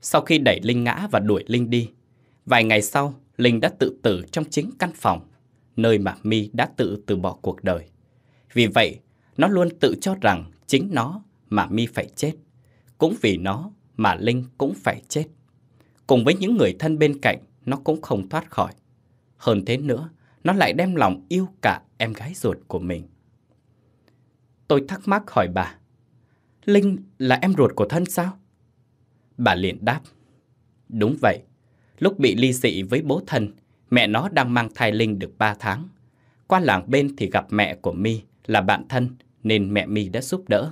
A: Sau khi đẩy Linh ngã và đuổi Linh đi, vài ngày sau Linh đã tự tử trong chính căn phòng, nơi mà mi đã tự từ bỏ cuộc đời. Vì vậy, nó luôn tự cho rằng chính nó mà mi phải chết. Cũng vì nó mà Linh cũng phải chết. Cùng với những người thân bên cạnh, nó cũng không thoát khỏi. Hơn thế nữa, nó lại đem lòng yêu cả em gái ruột của mình. Tôi thắc mắc hỏi bà. Linh là em ruột của thân sao? Bà liền đáp. Đúng vậy. Lúc bị ly dị với bố thân, mẹ nó đang mang thai Linh được ba tháng. Qua làng bên thì gặp mẹ của My là bạn thân nên mẹ My đã giúp đỡ.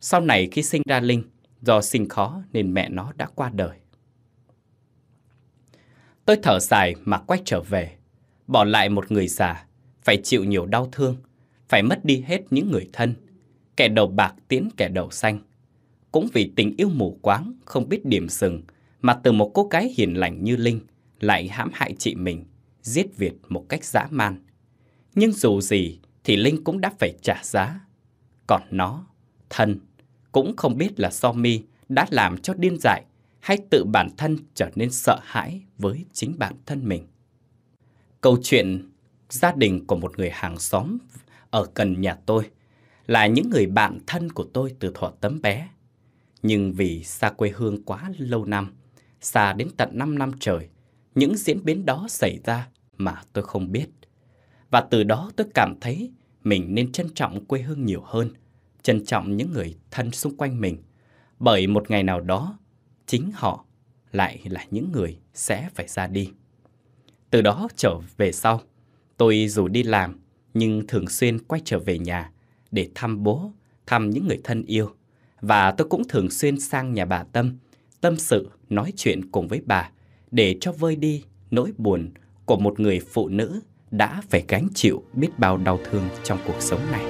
A: Sau này khi sinh ra Linh, do sinh khó nên mẹ nó đã qua đời. Tôi thở dài mà quay trở về, bỏ lại một người già, phải chịu nhiều đau thương, phải mất đi hết những người thân Kẻ đầu bạc tiến kẻ đầu xanh. Cũng vì tình yêu mù quáng, không biết điểm dừng, mà từ một cô gái hiền lành như Linh lại hãm hại chị mình, giết Việt một cách dã man. Nhưng dù gì thì Linh cũng đã phải trả giá. Còn nó, thân, cũng không biết là mi đã làm cho điên dại hay tự bản thân trở nên sợ hãi với chính bản thân mình. Câu chuyện gia đình của một người hàng xóm ở gần nhà tôi là những người bạn thân của tôi từ thuở tấm bé. Nhưng vì xa quê hương quá lâu năm, xa đến tận 5 năm trời, những diễn biến đó xảy ra mà tôi không biết. Và từ đó tôi cảm thấy mình nên trân trọng quê hương nhiều hơn, trân trọng những người thân xung quanh mình. Bởi một ngày nào đó, chính họ lại là những người sẽ phải ra đi. Từ đó trở về sau, tôi dù đi làm nhưng thường xuyên quay trở về nhà để thăm bố, thăm những người thân yêu. Và tôi cũng thường xuyên sang nhà bà Tâm, tâm sự, nói chuyện cùng với bà để cho vơi đi nỗi buồn của một người phụ nữ đã phải gánh chịu biết bao đau thương trong cuộc sống này.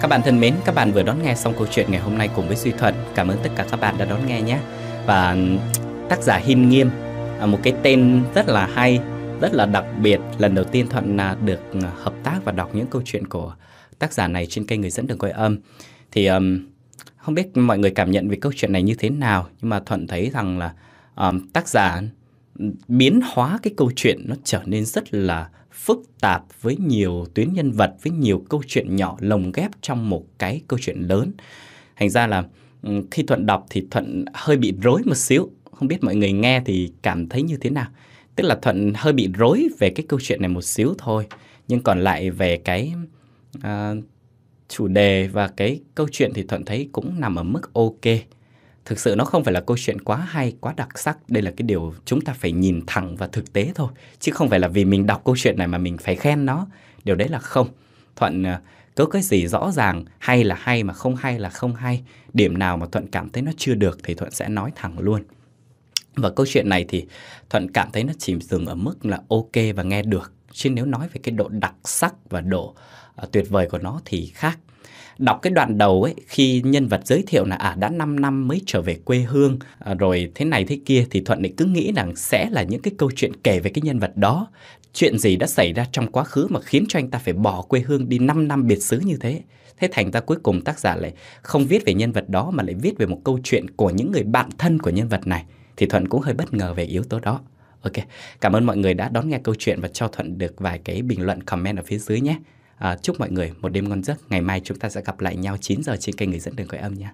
A: Các bạn thân mến, các bạn vừa đón nghe xong câu chuyện ngày hôm nay cùng với Duy Thuận. Cảm ơn tất cả các bạn đã đón nghe nhé. Và tác giả Hin Nghiêm, à, một cái tên rất là hay rất là đặc biệt lần đầu tiên thuận là được à, hợp tác và đọc những câu chuyện của tác giả này trên kênh người dẫn đường quay âm thì um, không biết mọi người cảm nhận về câu chuyện này như thế nào nhưng mà thuận thấy rằng là um, tác giả biến hóa cái câu chuyện nó trở nên rất là phức tạp với nhiều tuyến nhân vật với nhiều câu chuyện nhỏ lồng ghép trong một cái câu chuyện lớn thành ra là khi thuận đọc thì thuận hơi bị rối một xíu không biết mọi người nghe thì cảm thấy như thế nào tức là thuận hơi bị rối về cái câu chuyện này một xíu thôi nhưng còn lại về cái uh, chủ đề và cái câu chuyện thì thuận thấy cũng nằm ở mức ok thực sự nó không phải là câu chuyện quá hay quá đặc sắc đây là cái điều chúng ta phải nhìn thẳng và thực tế thôi chứ không phải là vì mình đọc câu chuyện này mà mình phải khen nó điều đấy là không thuận à, cứ cái gì rõ ràng hay là hay mà không hay là không hay điểm nào mà thuận cảm thấy nó chưa được thì thuận sẽ nói thẳng luôn và câu chuyện này thì Thuận cảm thấy nó chỉ dừng ở mức là ok và nghe được. Chứ nếu nói về cái độ đặc sắc và độ uh, tuyệt vời của nó thì khác. Đọc cái đoạn đầu ấy khi nhân vật giới thiệu là à đã 5 năm mới trở về quê hương à, rồi thế này thế kia thì Thuận lại cứ nghĩ rằng sẽ là những cái câu chuyện kể về cái nhân vật đó. Chuyện gì đã xảy ra trong quá khứ mà khiến cho anh ta phải bỏ quê hương đi 5 năm biệt xứ như thế. Thế thành ra cuối cùng tác giả lại không viết về nhân vật đó mà lại viết về một câu chuyện của những người bạn thân của nhân vật này thì Thuận cũng hơi bất ngờ về yếu tố đó. Ok, cảm ơn mọi người đã đón nghe câu chuyện và cho Thuận được vài cái bình luận comment ở phía dưới nhé. À, chúc mọi người một đêm ngon giấc. Ngày mai chúng ta sẽ gặp lại nhau 9 giờ trên kênh Người dẫn đường gọi âm nhé